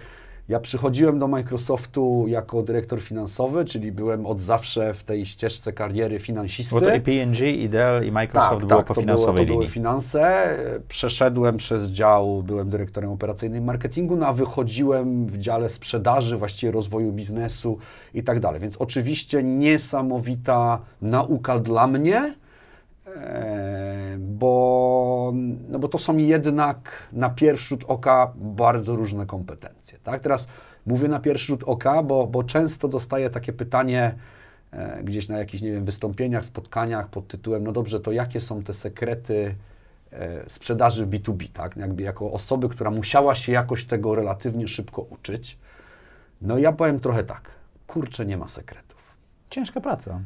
ja przychodziłem do Microsoftu jako dyrektor finansowy, czyli byłem od zawsze w tej ścieżce kariery finansisty. Bo to i P&G, i Dell, i Microsoft tak, było tak, po to finansowej były, to linii. były finanse. Przeszedłem przez dział, byłem dyrektorem operacyjnym marketingu, no a wychodziłem w dziale sprzedaży, właściwie rozwoju biznesu i tak dalej. Więc oczywiście niesamowita nauka dla mnie, E, bo, no bo to są jednak na pierwszy rzut oka bardzo różne kompetencje. Tak? Teraz mówię na pierwszy rzut oka, bo, bo często dostaję takie pytanie e, gdzieś na jakichś, nie wiem, wystąpieniach, spotkaniach pod tytułem, no dobrze, to jakie są te sekrety e, sprzedaży B2B, tak? Jakby jako osoby, która musiała się jakoś tego relatywnie szybko uczyć. No ja powiem trochę tak, kurczę, nie ma sekretów. Ciężka praca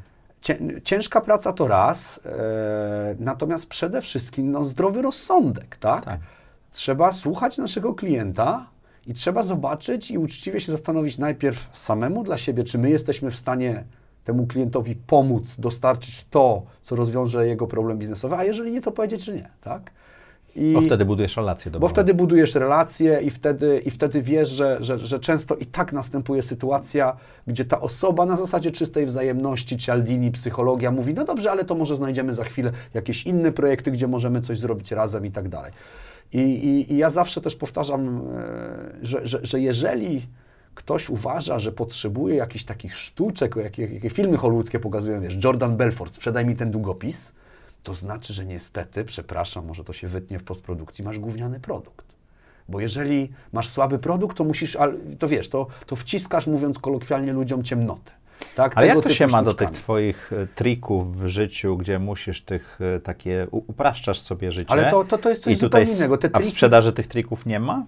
ciężka praca to raz, e, natomiast przede wszystkim no, zdrowy rozsądek, tak? tak? Trzeba słuchać naszego klienta i trzeba zobaczyć i uczciwie się zastanowić najpierw samemu dla siebie, czy my jesteśmy w stanie temu klientowi pomóc dostarczyć to, co rozwiąże jego problem biznesowy, a jeżeli nie, to powiedzieć, że nie, tak? I, bo wtedy budujesz relacje. Do bo wtedy budujesz relacje i wtedy, i wtedy wiesz, że, że, że często i tak następuje sytuacja, gdzie ta osoba na zasadzie czystej wzajemności, Cialdini, psychologia mówi, no dobrze, ale to może znajdziemy za chwilę jakieś inne projekty, gdzie możemy coś zrobić razem i tak dalej. I, i, i ja zawsze też powtarzam, e, że, że, że jeżeli ktoś uważa, że potrzebuje jakichś takich sztuczek, jakie, jakie filmy hollywoodzkie pokazują, wiesz, Jordan Belfort, sprzedaj mi ten długopis, to znaczy, że niestety, przepraszam, może to się wytnie w postprodukcji, masz gówniany produkt. Bo jeżeli masz słaby produkt, to musisz, to wiesz, to, to wciskasz, mówiąc kolokwialnie, ludziom ciemnotę. Tak, Ale jak to się sztuczkami. ma do tych Twoich e, trików w życiu, gdzie musisz tych e, takie, upraszczasz sobie życie? Ale to, to, to jest coś zupełnie innego. Te triki... A w sprzedaży tych trików nie ma?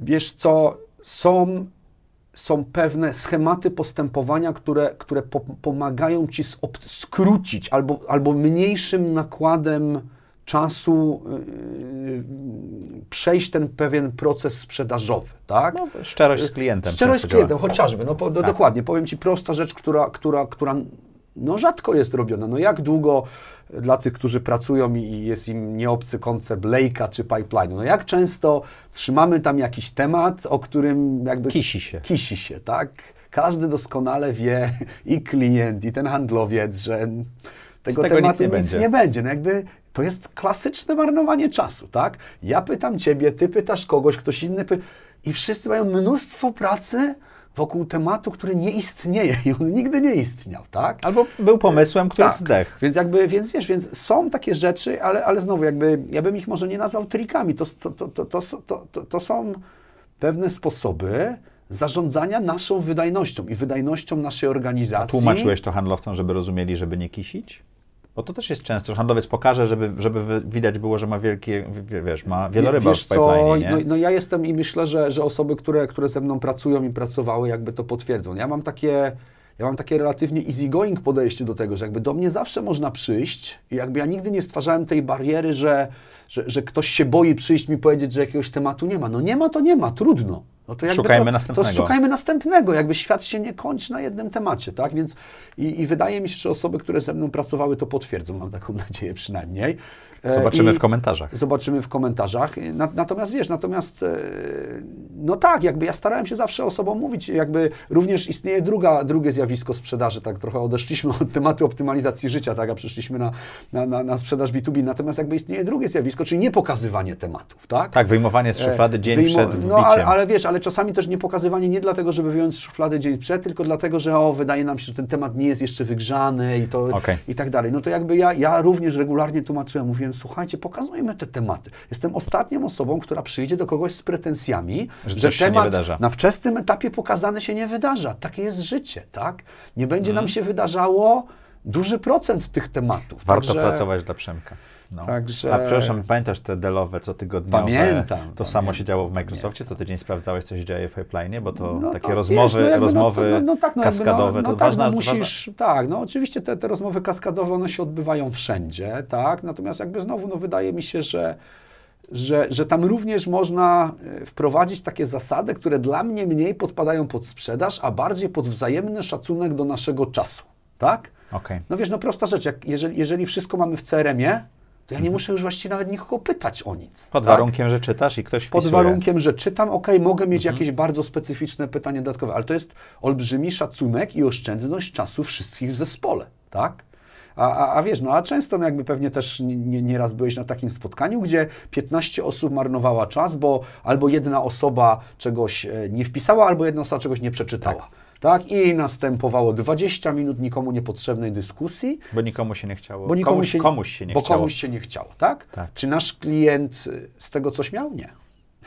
Wiesz co, są są pewne schematy postępowania, które, które po, pomagają ci skrócić albo, albo mniejszym nakładem czasu yy, przejść ten pewien proces sprzedażowy, tak? No, szczerość z klientem. Szczerość z klientem, chociażby, no po, no, tak. dokładnie. Powiem Ci, prosta rzecz, która, która, która no, rzadko jest robiona. No jak długo dla tych, którzy pracują i jest im nieobcy koncept lejka czy pipeline'u. No jak często trzymamy tam jakiś temat, o którym jakby... Kisi się. Kisi się, tak? Każdy doskonale wie, i klient, i ten handlowiec, że tego, tego tematu nic, nie, nic będzie. nie będzie. No jakby to jest klasyczne marnowanie czasu, tak? Ja pytam ciebie, ty pytasz kogoś, ktoś inny pyta i wszyscy mają mnóstwo pracy, wokół tematu, który nie istnieje i on nigdy nie istniał, tak? Albo był pomysłem, który tak. zdechł. Więc jakby, więc wiesz, więc są takie rzeczy, ale, ale znowu jakby, ja bym ich może nie nazwał trikami, to, to, to, to, to, to, to są pewne sposoby, zarządzania naszą wydajnością i wydajnością naszej organizacji. A tłumaczyłeś to handlowcom, żeby rozumieli, żeby nie kisić? Bo to też jest często, że handlowiec pokaże, żeby, żeby widać było, że ma wielkie, wiesz, ma wieloryba wiesz w co, no, no, ja jestem i myślę, że, że osoby, które, które ze mną pracują i pracowały, jakby to potwierdzą. Ja mam takie ja mam takie relatywnie easygoing podejście do tego, że jakby do mnie zawsze można przyjść i jakby ja nigdy nie stwarzałem tej bariery, że, że, że ktoś się boi przyjść mi powiedzieć, że jakiegoś tematu nie ma. No nie ma, to nie ma, trudno. No to jakby szukajmy to, następnego. To szukajmy następnego, jakby świat się nie kończy na jednym temacie, tak? Więc i, i wydaje mi się, że osoby, które ze mną pracowały, to potwierdzą, mam taką nadzieję przynajmniej. E, Zobaczymy w komentarzach. Zobaczymy w komentarzach. E, natomiast wiesz, natomiast e, no tak, jakby ja starałem się zawsze osobom mówić, jakby również istnieje druga, drugie zjawisko sprzedaży, tak trochę odeszliśmy od tematu optymalizacji życia, tak, a przeszliśmy na, na, na, na sprzedaż B2B, natomiast jakby istnieje drugie zjawisko, czyli niepokazywanie tematów, tak? Tak, wyjmowanie z szuflady dzień Wyjmo przed wbiciem. No ale, ale wiesz, ale czasami też niepokazywanie nie dlatego, żeby wyjąć z szuflady dzień przed, tylko dlatego, że o, wydaje nam się, że ten temat nie jest jeszcze wygrzany i to okay. i tak dalej. No to jakby ja, ja również regularnie tłumaczyłem, mówiłem, słuchajcie, pokazujmy te tematy. Jestem ostatnią osobą, która przyjdzie do kogoś z pretensjami, że, że temat na wczesnym etapie pokazany się nie wydarza. Takie jest życie, tak? Nie będzie nam mhm. się wydarzało duży procent tych tematów. Warto Także... pracować dla Przemka. No. Także... A przepraszam, pamiętasz te delowe co tygodniowe? Pamiętam. To pamiętam. samo się działo w Microsoftie, co tydzień sprawdzałeś coś dzieje w pipeline, bo to no, takie no, rozmowy, wiesz, no, rozmowy no no-, no, no, tak, no, no, kaskadowe, no, to tak, musisz, Tak, no oczywiście te, te rozmowy kaskadowe, one się odbywają wszędzie, tak, natomiast jakby znowu, no wydaje mi się, że że, że tam również można e, wprowadzić takie zasady, które dla mnie mniej podpadają pod sprzedaż, a bardziej pod wzajemny szacunek do naszego czasu, tak? Okay. No wiesz, no prosta rzecz, jak jeżeli, jeżeli wszystko mamy w CRM-ie, to ja nie muszę już właściwie nawet nikogo pytać o nic. Pod tak? warunkiem, że czytasz i ktoś wpisuje. Pod warunkiem, że czytam, ok, mogę mieć mhm. jakieś bardzo specyficzne pytanie dodatkowe, ale to jest olbrzymi szacunek i oszczędność czasu wszystkich w zespole, tak? A, a, a wiesz, no a często no jakby pewnie też nie, nieraz byłeś na takim spotkaniu, gdzie 15 osób marnowała czas, bo albo jedna osoba czegoś e, nie wpisała, albo jedna osoba czegoś nie przeczytała. Tak. Tak? I następowało 20 minut nikomu niepotrzebnej dyskusji. Bo nikomu się nie chciało. Bo nikomu komuś, się, komuś się nie bo chciało. Bo komuś się nie chciało, tak? tak? Czy nasz klient y, z tego coś miał? Nie.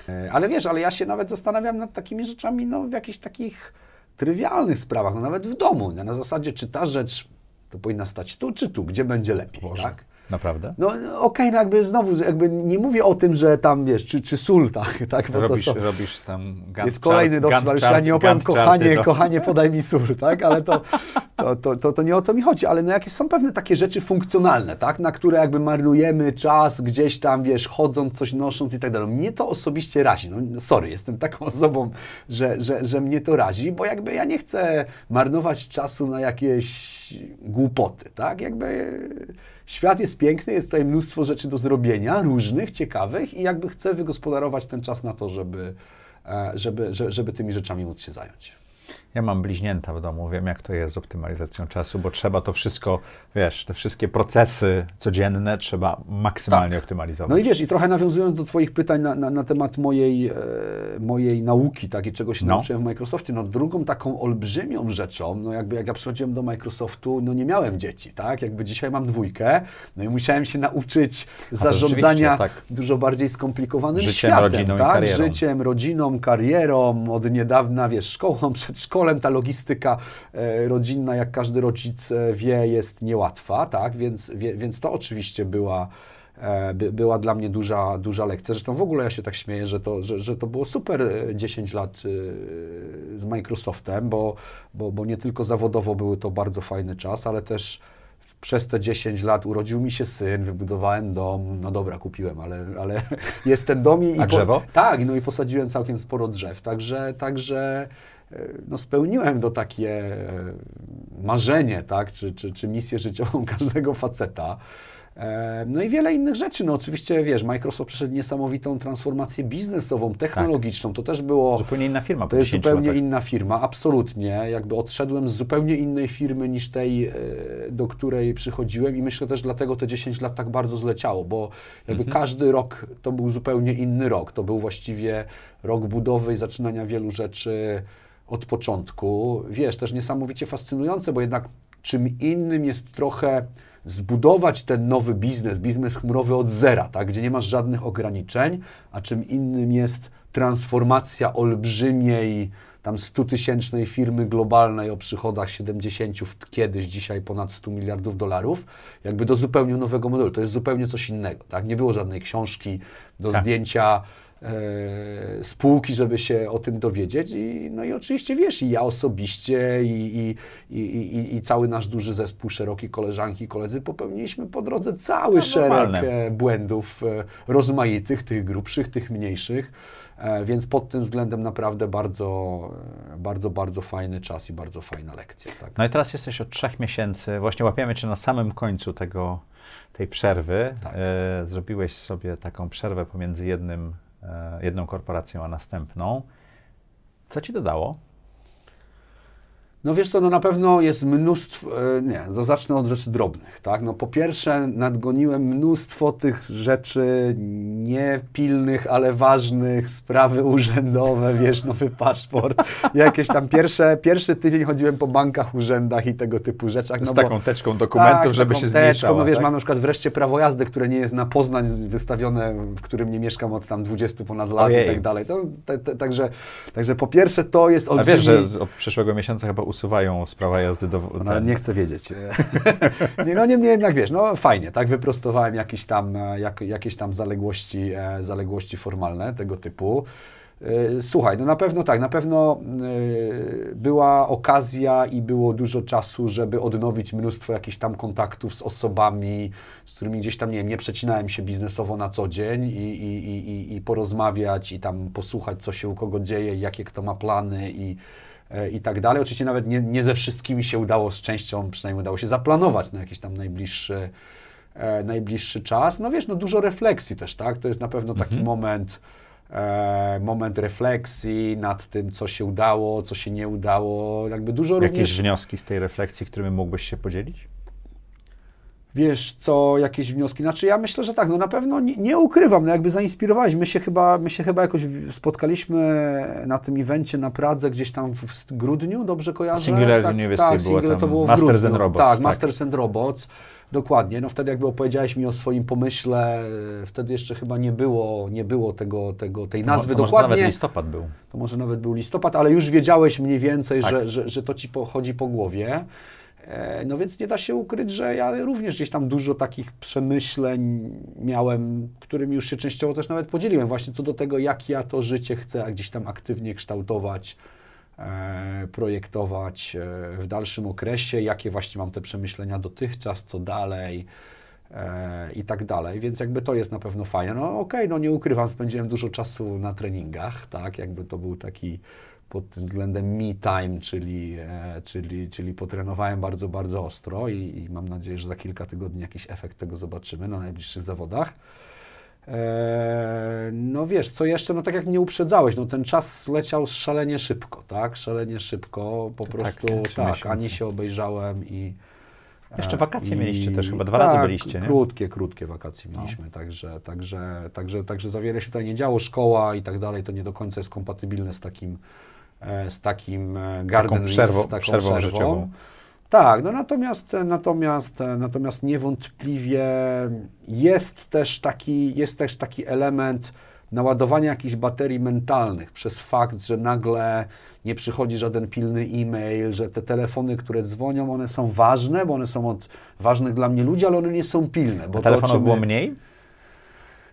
E, ale wiesz, ale ja się nawet zastanawiam nad takimi rzeczami, no w jakichś takich trywialnych sprawach, no nawet w domu, nie? na zasadzie, czy ta rzecz to powinna stać tu, czy tu, gdzie będzie lepiej, Boże. tak? Naprawdę? No okej, okay, no jakby znowu, jakby nie mówię o tym, że tam, wiesz, czy, czy sól, tak, tak bo no robisz, to robisz tam gant Jest kolejny dobrze, ale ja nie opowiem, kochanie, do... No. kochanie, podaj mi sól, tak, ale to, to, to, to, to nie o to mi chodzi, ale no jakieś są pewne takie rzeczy funkcjonalne, tak, na które jakby marnujemy czas gdzieś tam, wiesz, chodząc, coś nosząc i tak dalej. Mnie to osobiście razi, no, no sorry, jestem taką osobą, że, że, że mnie to razi, bo jakby ja nie chcę marnować czasu na jakieś głupoty, tak, jakby Świat jest piękny, jest tutaj mnóstwo rzeczy do zrobienia, różnych, ciekawych i jakby chcę wygospodarować ten czas na to, żeby, e, żeby, żeby, żeby tymi rzeczami móc się zająć. Ja mam bliźnięta w domu, wiem jak to jest z optymalizacją czasu, bo trzeba to wszystko, wiesz, te wszystkie procesy codzienne trzeba maksymalnie tak. optymalizować. No i wiesz, i trochę nawiązując do Twoich pytań na, na, na temat mojej, e, mojej nauki, tak, i czego się no. nauczyłem w Microsoftie, no drugą taką olbrzymią rzeczą, no jakby jak ja przychodziłem do Microsoftu, no nie miałem dzieci, tak? Jakby dzisiaj mam dwójkę, no i musiałem się nauczyć zarządzania tak. dużo bardziej skomplikowanym Życiem, światem, rodziną tak? Życiem, rodziną, karierą, od niedawna, wiesz, szkołą, przedszkolą, przedszkolem ta logistyka e, rodzinna, jak każdy rodzic e, wie, jest niełatwa, tak? Więc, wie, więc to oczywiście była e, by, była dla mnie duża, duża lekcja. Zresztą w ogóle ja się tak śmieję, że to, że, że to było super 10 lat z Microsoftem, bo, bo, bo nie tylko zawodowo były to bardzo fajny czas, ale też przez te 10 lat urodził mi się syn, wybudowałem dom, no dobra, kupiłem, ale, ale jest ten dom i... A po, tak, no i posadziłem całkiem sporo drzew, także, także no spełniłem to takie e, marzenie, tak, czy, czy, czy misję życiową każdego faceta. E, no i wiele innych rzeczy. No oczywiście, wiesz, Microsoft przeszedł niesamowitą transformację biznesową, tak. technologiczną. Tak. To też było... Zupełnie inna firma. To jest zupełnie latach. inna firma, absolutnie. Jakby odszedłem z zupełnie innej firmy niż tej, e, do której przychodziłem i myślę też dlatego te 10 lat tak bardzo zleciało, bo jakby mhm. każdy rok to był zupełnie inny rok. To był właściwie rok budowy i zaczynania wielu rzeczy od początku, wiesz, też niesamowicie fascynujące, bo jednak czym innym jest trochę zbudować ten nowy biznes, biznes chmurowy od zera, tak, gdzie nie masz żadnych ograniczeń, a czym innym jest transformacja olbrzymiej, tam 100-tysięcznej firmy globalnej o przychodach 70, kiedyś, dzisiaj ponad 100 miliardów dolarów, jakby do zupełnie nowego modelu. To jest zupełnie coś innego, tak? Nie było żadnej książki do tak. zdjęcia, E, spółki, żeby się o tym dowiedzieć. I, no i oczywiście wiesz, i ja osobiście, i, i, i, i cały nasz duży zespół, szeroki koleżanki i koledzy, popełniliśmy po drodze cały no, szereg normalne. E, błędów e, rozmaitych, tych grubszych, tych mniejszych. Więc pod tym względem naprawdę bardzo, bardzo, bardzo fajny czas i bardzo fajna lekcja. Tak? No i teraz jesteś od trzech miesięcy, właśnie łapiemy Cię na samym końcu tego, tej przerwy. Tak. Zrobiłeś sobie taką przerwę pomiędzy jednym E, jedną korporacją, a następną. Co ci dodało? No wiesz co, no na pewno jest mnóstwo, e, nie, to zacznę od rzeczy drobnych, tak? No po pierwsze nadgoniłem mnóstwo tych rzeczy niepilnych, ale ważnych, sprawy urzędowe, wiesz, nowy paszport, jakieś tam pierwsze, pierwszy tydzień chodziłem po bankach, urzędach i tego typu rzeczach. No z bo, taką teczką dokumentów, tak, żeby się zmniejszała. No wiesz, tak? mam na przykład wreszcie prawo jazdy, które nie jest na Poznań wystawione, w którym nie mieszkam od tam 20 ponad lat Ojej. i tak dalej. to te, te, także, także po pierwsze to jest olbrzymi... A wiesz, że od przyszłego miesiąca chyba usuwają z prawa jazdy do... No, nie chcę wiedzieć. nie, no niemniej jednak, wiesz, no fajnie, tak, wyprostowałem jakieś tam, e, jak, jakieś tam zaległości, e, zaległości formalne tego typu. E, słuchaj, no na pewno tak, na pewno była okazja i było dużo czasu, żeby odnowić mnóstwo jakichś tam kontaktów z osobami, z którymi gdzieś tam, nie wiem, nie przecinałem się biznesowo na co dzień i, i, i, i porozmawiać i tam posłuchać, co się u kogo dzieje, jakie kto ma plany i, E, i tak dalej. Oczywiście nawet nie, nie ze wszystkimi się udało, z częścią przynajmniej udało się zaplanować na jakiś tam najbliższy, e, najbliższy czas. No wiesz, no dużo refleksji też, tak? To jest na pewno taki mhm. moment, e, moment refleksji nad tym, co się udało, co się nie udało, jakby dużo Jakieś również... wnioski z tej refleksji, którymi mógłbyś się podzielić? wiesz, co, jakieś wnioski. Znaczy ja myślę, że tak, no na pewno nie, nie ukrywam, no jakby zainspirowałeś. My się chyba, my się chyba jakoś spotkaliśmy na tym evencie na Pradze gdzieś tam w, grudniu, dobrze kojarzę? Singularity tak, University tak, było single, to było w Masters grudniu. and Robots. Tak, tak, Masters and Robots. Dokładnie, no wtedy jakby opowiedziałeś mi o swoim pomyśle, wtedy jeszcze chyba nie było, nie było tego, tego, tej nazwy to dokładnie. To może nawet listopad był. To może nawet był listopad, ale już wiedziałeś mniej więcej, tak. że, że, że to ci pochodzi po głowie. E, no więc nie da się ukryć, że ja również gdzieś tam dużo takich przemyśleń miałem, którymi już się częściowo też nawet podzieliłem, właśnie co do tego, jak ja to życie chcę a gdzieś tam aktywnie kształtować, e, projektować e, w dalszym okresie, jakie właśnie mam te przemyślenia dotychczas, co dalej i tak dalej, więc jakby to jest na pewno fajne. No okej, okay, no nie ukrywam, spędziłem dużo czasu na treningach, tak, jakby to był taki pod tym względem me time, czyli, e, czyli, czyli potrenowałem bardzo, bardzo ostro i, i mam nadzieję, że za kilka tygodni jakiś efekt tego zobaczymy na najbliższych zawodach. E, no wiesz, co jeszcze, no tak jak mnie uprzedzałeś, no ten czas leciał szalenie szybko, tak? Szalenie szybko, po to tak, prostu tak, tak ani się obejrzałem i... E, jeszcze wakacje i, mieliście też, chyba dwa tak, razy byliście, nie? krótkie, krótkie wakacje no. mieliśmy, no. także, także, także, także za wiele się tutaj nie działo, szkoła i tak dalej, to nie do końca jest kompatybilne z takim E, z takim garden taką przerwą, leaf, taką przerwą, przerwą. życiową. Tak, no natomiast, natomiast, natomiast niewątpliwie jest też taki, jest też taki element naładowania jakichś baterii mentalnych przez fakt, że nagle nie przychodzi żaden pilny e-mail, że te telefony, które dzwonią, one są ważne, bo one są od ważnych dla mnie ludzi, ale one nie są pilne. Bo telefonów to, było mniej?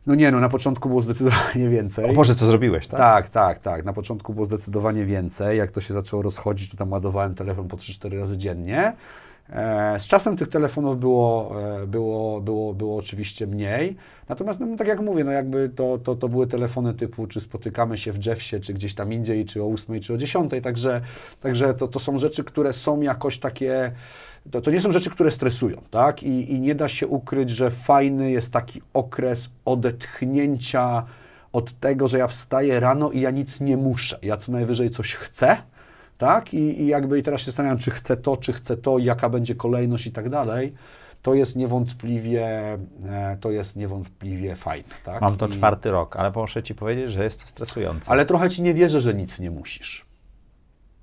No nie, no na początku było zdecydowanie więcej. O Boże, co zrobiłeś, tak? Tak, tak, tak. Na początku było zdecydowanie więcej. Jak to się zaczęło rozchodzić, to tam ładowałem telefon po 3-4 razy dziennie. E, z czasem tych telefonów było, e, było, było, było oczywiście mniej. Natomiast, no, tak jak mówię, no jakby to, to, to były telefony typu, czy spotykamy się w Jeffsie, czy gdzieś tam indziej, czy o 8, czy o 10. Także, także to, to są rzeczy, które są jakoś takie to, to nie są rzeczy, które stresują, tak? I, I nie da się ukryć, że fajny jest taki okres odetchnięcia od tego, że ja wstaję rano i ja nic nie muszę. Ja co najwyżej coś chcę, tak? I, i jakby i teraz się zastanawiam, czy chcę to, czy chcę to, jaka będzie kolejność i tak dalej. To jest niewątpliwie, e, to jest niewątpliwie fajne. Tak? Mam to I... czwarty rok, ale muszę Ci powiedzieć, że jest to stresujące. Ale trochę Ci nie wierzę, że nic nie musisz.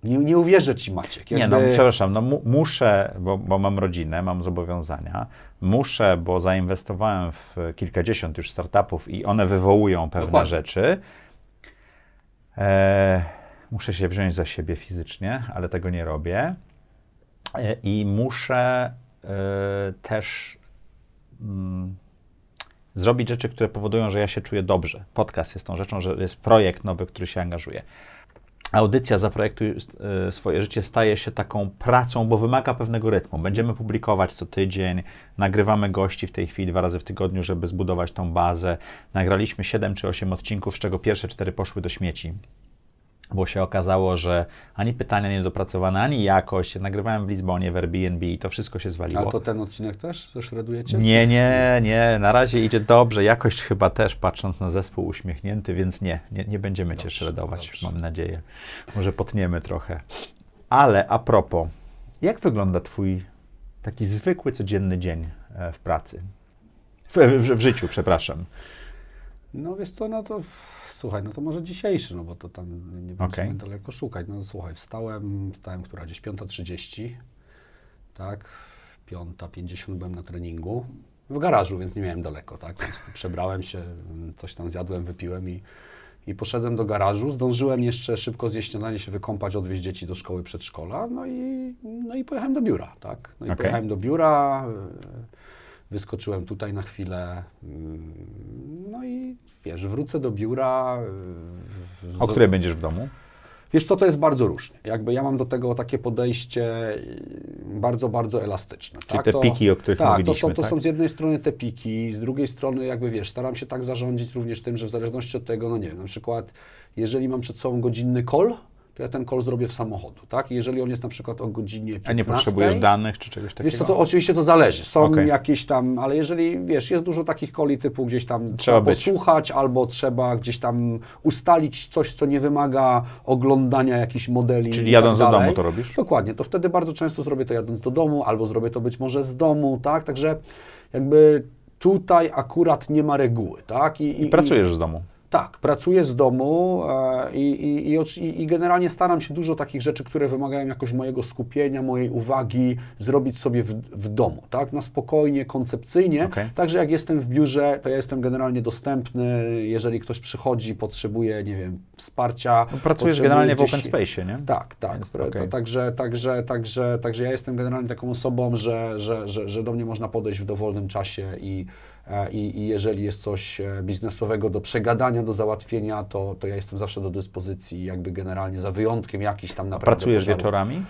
Nie, nie uwierzę ci, Maciek. Jakby... Nie, no przepraszam, no mu, muszę, bo, bo, mam rodzinę, mam zobowiązania, muszę, bo zainwestowałem w kilkadziesiąt już startupów i one wywołują pewne Dokładnie. rzeczy. E, muszę się wziąć za siebie fizycznie, ale tego nie robię. E, I muszę e, też mm, zrobić rzeczy, które powodują, że ja się czuję dobrze. Podcast jest tą rzeczą, że jest projekt nowy, który się angażuje audycja Zaprojektuj e, swoje życie staje się taką pracą, bo wymaga pewnego rytmu. Będziemy publikować co tydzień, nagrywamy gości w tej chwili dwa razy w tygodniu, żeby zbudować tą bazę. Nagraliśmy 7 czy 8 odcinków, z czego pierwsze 4 poszły do śmieci bo się okazało, że ani pytania niedopracowane, ani jakość. Nagrywałem w Lizbonie, w Airbnb i to wszystko się zwaliło. A to ten odcinek też zaszredujecie? Nie, nie, nie. Na razie idzie dobrze. Jakość chyba też, patrząc na zespół uśmiechnięty, więc nie, nie, nie będziemy dobrze, cię szredować, dobrze. mam nadzieję. Może potniemy trochę. Ale a propos, jak wygląda twój taki zwykły, codzienny dzień e, w pracy? W, w, w życiu, przepraszam. No wiesz co, no to słuchaj, no to może dzisiejszy, no bo to tam nie będziemy okay. daleko szukać. No słuchaj, wstałem, wstałem, która gdzieś 5.30, tak, 5.50 byłem na treningu, w garażu, więc nie miałem daleko, tak, więc przebrałem się, coś tam zjadłem, wypiłem i, i poszedłem do garażu, zdążyłem jeszcze szybko zjeść śniadanie, się wykąpać, odwieźć dzieci do szkoły przedszkola, no i, no i pojechałem do biura, tak, no i okay. pojechałem do biura... Yy, wyskoczyłem tutaj na chwilę, mm, no i wiesz, wrócę do biura. O której będziesz w domu? Wiesz co, to jest bardzo różnie. Jakby ja mam do tego takie podejście bardzo, bardzo elastyczne. Czyli tak? te to, piki, o których tak, mówiliśmy. To są, tak? to są z jednej strony te piki, z drugiej strony jakby wiesz, staram się tak zarządzić również tym, że w zależności od tego, no nie wiem, na przykład jeżeli mam przed sobą godzinny call, to ja ten call zrobię w samochodu, tak? jeżeli on jest na przykład o godzinie 15... A nie potrzebujesz danych czy czegoś takiego? Wiesz to oczywiście to zależy. Są okay. jakieś tam, ale jeżeli, wiesz, jest dużo takich coli typu gdzieś tam trzeba posłuchać albo trzeba gdzieś tam ustalić coś, co nie wymaga oglądania jakichś modeli Czyli tak jadąc tak do domu to robisz? Dokładnie, to wtedy bardzo często zrobię to jadąc do domu albo zrobię to być może z domu, tak? Także jakby tutaj akurat nie ma reguły, tak? I, I, i pracujesz z domu. Tak, pracuję z domu e, i, i, i, i, generalnie staram się dużo takich rzeczy, które wymagają jakoś mojego skupienia, mojej uwagi, zrobić sobie w, w domu, tak? Na spokojnie, koncepcyjnie. Okay. Także jak jestem w biurze, to ja jestem generalnie dostępny, jeżeli ktoś przychodzi, potrzebuje, nie wiem, wsparcia. No, pracujesz generalnie gdzieś... w open space, nie? Tak, tak. Jest, okay. to, także, także, także, także ja jestem generalnie taką osobą, że, że, że, że do mnie można podejść w dowolnym czasie i E, I, I, jeżeli jest coś e, biznesowego do przegadania, do załatwienia, to, to ja jestem zawsze do dyspozycji, jakby generalnie za wyjątkiem jakiś tam naprawdę. Pracujesz pożarów. wieczorami?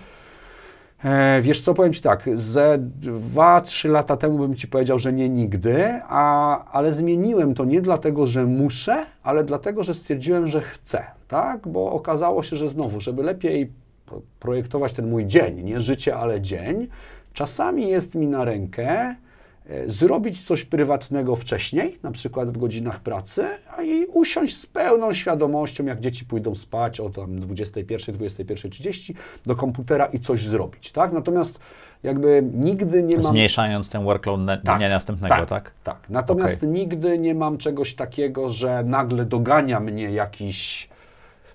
E, wiesz co, powiem Ci tak, ze 2-3 lata temu bym Ci powiedział, że nie nigdy, a, ale zmieniłem to nie dlatego, że muszę, ale dlatego, że stwierdziłem, że chcę, tak? Bo okazało się, że znowu, żeby lepiej projektować ten mój dzień, nie życie, ale dzień, czasami jest mi na rękę E, zrobić coś prywatnego wcześniej, na przykład w godzinach pracy, a i usiąść z pełną świadomością, jak dzieci pójdą spać o tam 21, 21.30 do komputera i coś zrobić, tak? Natomiast jakby nigdy nie mam... Zmniejszając ten workload na... tak, dnia następnego, tak? Tak, tak. Natomiast okay. nigdy nie mam czegoś takiego, że nagle dogania mnie jakiś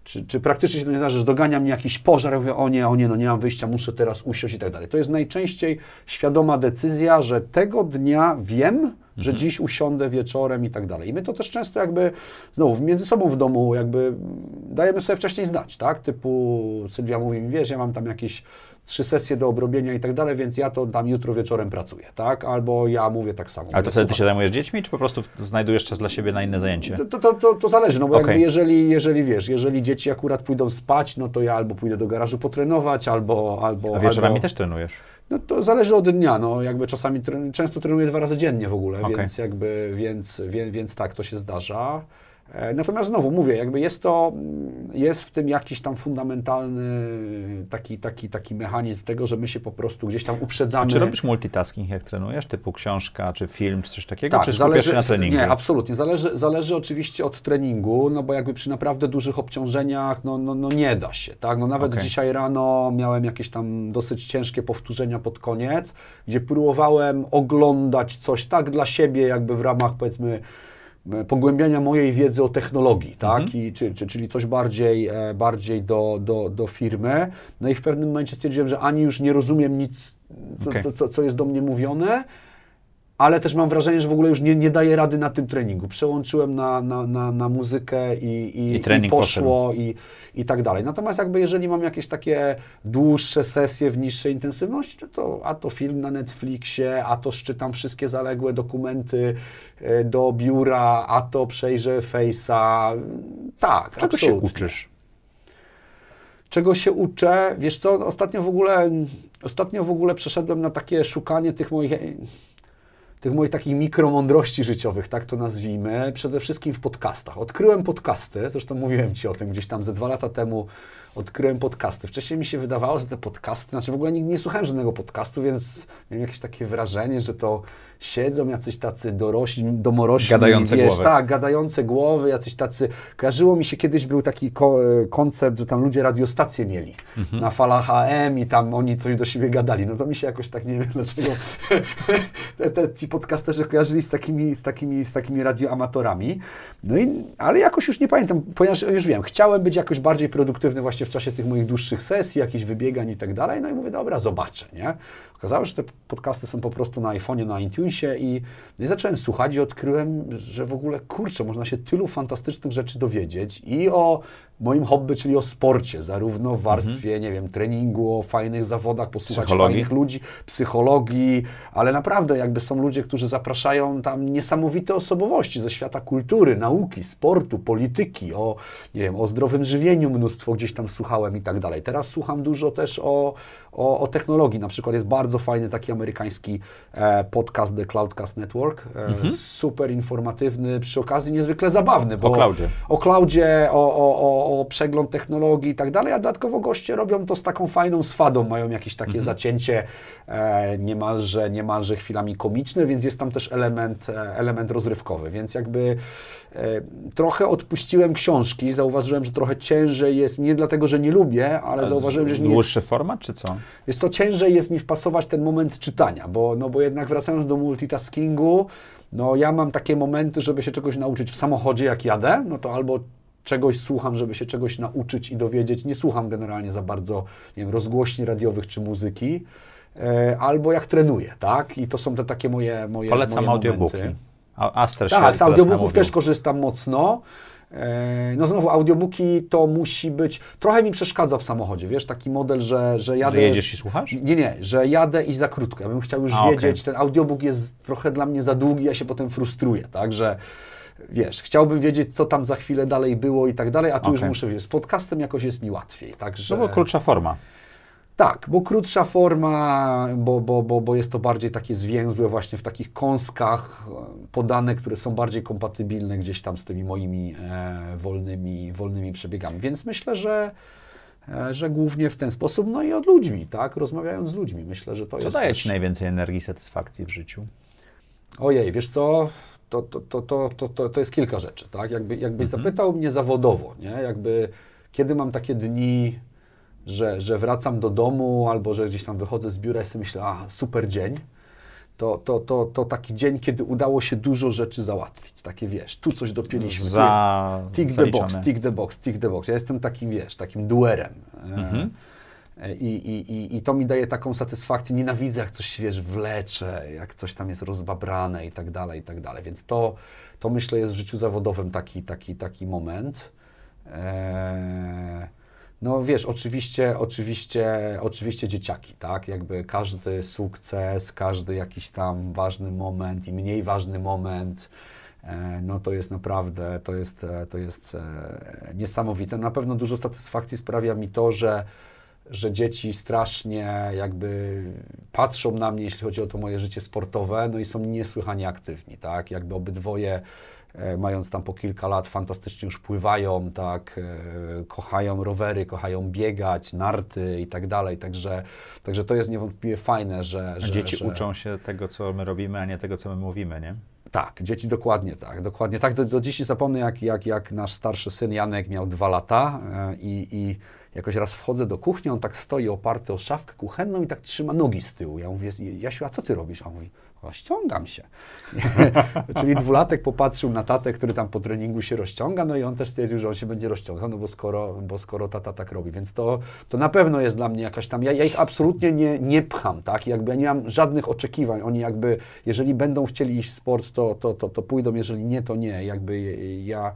czy, czy praktycznie się to nie zdarza, że dogania mnie jakiś pożar, ja mówię, o nie, o nie, no nie mam wyjścia, muszę teraz usiąść i tak dalej. To jest najczęściej świadoma decyzja, że tego dnia wiem, że mhm. dziś usiądę wieczorem i tak dalej. I my to też często jakby, znowu, między sobą w domu jakby dajemy sobie wcześniej znać, tak? Typu Sylwia mówi mi, wiesz, ja mam tam jakieś trzy sesje do obrobienia i tak dalej, więc ja to dam jutro wieczorem pracuję, tak? Albo ja mówię tak samo. Ale to wtedy ty się zajmujesz dziećmi, czy po prostu znajdujesz czas dla siebie na inne zajęcie? To, to, to, to zależy, no bo okay. jakby jeżeli, jeżeli wiesz, jeżeli dzieci akurat pójdą spać, no to ja albo pójdę do garażu potrenować, albo... albo A wieczorami albo... też trenujesz? No to zależy od dnia, no jakby czasami, często trenuję dwa razy dziennie w ogóle, okay. więc jakby, więc, więc, więc tak, to się zdarza. E, natomiast znowu mówię, jakby jest to, jest w tym jakiś tam fundamentalny taki, taki, taki mechanizm tego, że my się po prostu gdzieś tam uprzedzamy. A czy robisz multitasking jak trenujesz, typu książka, czy film, czy coś takiego, tak, czy zależy, się na treningu? Nie, absolutnie. Zależy, zależy oczywiście od treningu, no bo jakby przy naprawdę dużych obciążeniach, no, no, no nie da się, tak? No nawet okay. dzisiaj rano miałem jakieś tam dosyć ciężkie powtórzenia pod koniec, gdzie próbowałem oglądać coś tak dla siebie, jakby w ramach powiedzmy pogłębiania mojej wiedzy o technologii, tak? Mhm. I, czy, czy, czyli coś bardziej, e, bardziej do, do, do firmy. No i w pewnym momencie stwierdziłem, że ani już nie rozumiem nic, co, okay. co, co, co jest do mnie mówione, ale też mam wrażenie, że w ogóle już nie, nie daję rady na tym treningu. Przełączyłem na, na, na, na muzykę i, i, I, i poszło i, i tak dalej. Natomiast jakby jeżeli mam jakieś takie dłuższe sesje w niższej intensywności, no to a to film na Netflixie, a to szczytam wszystkie zaległe dokumenty e, do biura, a to przejrzę Face'a. Tak, Czego absolutnie. się uczysz? czego się uczę. Wiesz co, ostatnio w ogóle, ostatnio w ogóle przeszedłem na takie szukanie tych moich tych moich takich mikromądrości życiowych, tak to nazwijmy, przede wszystkim w podcastach. Odkryłem podcasty, zresztą mówiłem Ci o tym gdzieś tam ze dwa lata temu odkryłem podcasty. Wcześniej mi się wydawało, że te podcasty, znaczy w ogóle nigdy nie słuchałem żadnego podcastu, więc miałem jakieś takie wrażenie, że to siedzą jacyś tacy dorośli, domorośli, gadające wiesz, głowy. tak, gadające głowy, jacyś tacy, kojarzyło mi się, kiedyś był taki ko e, koncept, że tam ludzie radiostacje mieli mhm. na falach AM i tam oni coś do siebie gadali, no to mi się jakoś tak, nie wiem dlaczego, te, te, ci podcasterzy kojarzyli z takimi, z takimi, z takimi radioamatorami, no i, ale jakoś już nie pamiętam, ponieważ już wiem, chciałem być jakoś bardziej produktywny właśnie w czasie tych moich dłuższych sesji, jakichś wybiegań i tak dalej. No i mówię, dobra, zobaczę, nie? Okazało się, że te podcasty są po prostu na iPhone'ie, na iTunesie i, no i zacząłem słuchać i odkryłem, że w ogóle, kurczę, można się tylu fantastycznych rzeczy dowiedzieć i o moim hobby, czyli o sporcie, zarówno w mhm. warstwie, mhm. nie wiem, treningu, o fajnych zawodach, posłuchać fajnych ludzi, psychologii, ale naprawdę jakby są ludzie, którzy zapraszają tam niesamowite osobowości ze świata kultury, nauki, sportu, polityki, o, nie wiem, o zdrowym żywieniu mnóstwo gdzieś tam słuchałem i tak dalej. Teraz słucham dużo też o, o, o technologii, na przykład jest bardzo fajny taki amerykański e, podcast The Cloudcast Network, e, mhm. super informatywny, przy okazji niezwykle zabawny, bo o cloudzie, o, cloudzie, o, o, o o przegląd technologii i tak dalej, a dodatkowo goście robią to z taką fajną swadą, mają jakieś takie mhm. zacięcie e, niemalże, niemalże chwilami komiczne, więc jest tam też element, e, element rozrywkowy, więc jakby e, trochę odpuściłem książki, zauważyłem, że trochę ciężej jest, nie dlatego, że nie lubię, ale a zauważyłem, że... Nie, dłuższy format, czy co? Jest to ciężej jest mi wpasować ten moment czytania, bo, no bo jednak wracając do multitaskingu, no ja mam takie momenty, żeby się czegoś nauczyć w samochodzie, jak jadę, no to albo czegoś, słucham, żeby się czegoś nauczyć i dowiedzieć. Nie słucham generalnie za bardzo nie wiem, rozgłośni radiowych czy muzyki, e, albo jak trenuję, tak? I to są te takie moje moje Polecam moje audiobooki. Aster tak, z audiobooków też korzystam mocno. E, no znowu, audiobooki to musi być, trochę mi przeszkadza w samochodzie, wiesz, taki model, że, że jadę... Że jedziesz i słuchasz? Nie, nie, że jadę i za krótko, ja bym chciał już A, wiedzieć, okay. ten audiobook jest trochę dla mnie za długi, ja się potem frustruję, tak, że wiesz, chciałbym wiedzieć, co tam za chwilę dalej było i tak dalej, a tu okay. już muszę, wiedzieć. z podcastem jakoś jest mi łatwiej, także... No bo krótsza forma. Tak, bo krótsza forma, bo, bo, bo, bo jest to bardziej takie zwięzłe właśnie w takich kąskach e, podane, które są bardziej kompatybilne gdzieś tam z tymi moimi e, wolnymi, wolnymi przebiegami. Więc myślę, że, e, że głównie w ten sposób, no i od ludźmi, tak, rozmawiając z ludźmi. Myślę, że to co jest... Co daje Ci najwięcej energii, satysfakcji w życiu? Ojej, wiesz co, to, to, to, to, to, to, jest kilka rzeczy, tak? Jakby, jakbyś mhm. zapytał mnie zawodowo, nie? Jakby, kiedy mam takie dni, że, że wracam do domu albo że gdzieś tam wychodzę z biura i sobie myślę, a super dzień, to, to, to, to taki dzień, kiedy udało się dużo rzeczy załatwić. Takie wiesz, tu coś dopięliśmy. Za... Tick the box, tick the box, tick the box. Ja jestem takim, wiesz, takim duerem. E, mhm. E, I, i, I to mi daje taką satysfakcję. Nienawidzę, jak coś się, wiesz, wlecze, jak coś tam jest rozbabrane i tak dalej, i tak dalej. Więc to, to myślę jest w życiu zawodowym taki, taki, taki moment. Eee, no wiesz, oczywiście, oczywiście, oczywiście dzieciaki, tak? Jakby każdy sukces, każdy jakiś tam ważny moment i mniej ważny moment, e, no to jest naprawdę, to jest, e, to jest niesamowite. Na pewno dużo satysfakcji sprawia mi to, że że dzieci strasznie jakby patrzą na mnie, jeśli chodzi o to moje życie sportowe, no i są niesłychanie aktywni, tak? Jakby obydwoje e, mając tam po kilka lat, fantastycznie już pływają, tak, e, kochają rowery, kochają biegać, narty i tak dalej, także, także to jest niewątpliwie fajne, że... że dzieci że... uczą się tego, co my robimy, a nie tego, co my mówimy, nie? Tak, dzieci dokładnie tak, dokładnie tak. Do, do dziś nie zapomnę, jak, jak, jak nasz starszy syn Janek miał dwa lata e, i, i Jakoś raz wchodzę do kuchni, on tak stoi oparty o szafkę kuchenną i tak trzyma nogi z tyłu. Ja mówię, Jasiu, a co ty robisz? A on mówi, no, rozciągam się. Czyli dwulatek popatrzył na tatę, który tam po treningu się rozciąga, no i on też stwierdził, że on się będzie rozciągał, no bo skoro, bo skoro tata tak robi. Więc to, to na pewno jest dla mnie jakaś tam, ja, ja ich absolutnie nie, nie pcham, tak? Jakby ja nie mam żadnych oczekiwań. Oni jakby, jeżeli będą chcieli iść w sport, to, to, to, to pójdą, jeżeli nie, to nie. Jakby ja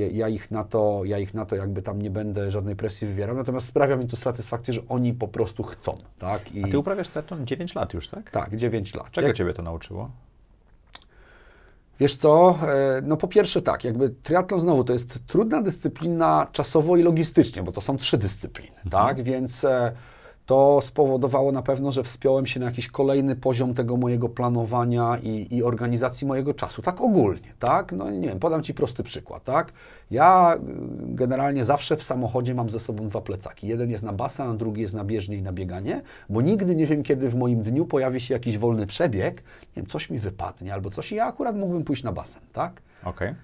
ja, ja, ich na to, ja ich na to jakby tam nie będę żadnej presji wywierał, natomiast sprawia mi to satysfakcję, że oni po prostu chcą, tak? I... A Ty uprawiasz triatlon 9 lat już, tak? Tak, 9 lat. Czego Jak... Ciebie to nauczyło? Wiesz co, e, no po pierwsze tak, jakby triatlon znowu to jest trudna dyscyplina czasowo i logistycznie, bo to są trzy dyscypliny, mhm. tak? Więc e, to spowodowało na pewno, że wspiąłem się na jakiś kolejny poziom tego mojego planowania i, i, organizacji mojego czasu. Tak ogólnie, tak? No nie wiem, podam Ci prosty przykład, tak? Ja y, generalnie zawsze w samochodzie mam ze sobą dwa plecaki. Jeden jest na basen, a drugi jest na bieżnię i na bieganie, bo nigdy nie wiem, kiedy w moim dniu pojawi się jakiś wolny przebieg, nie wiem, coś mi wypadnie albo coś i ja akurat mógłbym pójść na basen, tak? Okay.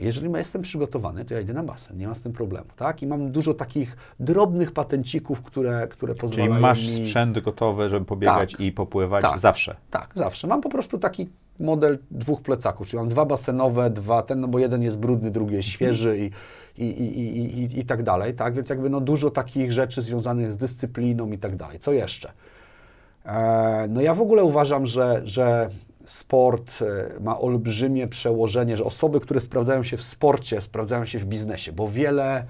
Jeżeli jestem przygotowany, to ja idę na basen, nie mam z tym problemu, tak? I mam dużo takich drobnych patencików, które, które pozwalają Czyli masz mi... sprzęt gotowy, żeby pobiegać tak, i popływać tak, zawsze? Tak, zawsze. Mam po prostu taki model dwóch plecaków, czyli mam dwa basenowe, dwa ten, no bo jeden jest brudny, drugi jest świeży i, i, i, i, i, i tak dalej, tak? Więc jakby no dużo takich rzeczy związanych z dyscypliną i tak dalej. Co jeszcze? E, no ja w ogóle uważam, że, że sport e, ma olbrzymie przełożenie, że osoby, które sprawdzają się w sporcie, sprawdzają się w biznesie, bo wiele mhm.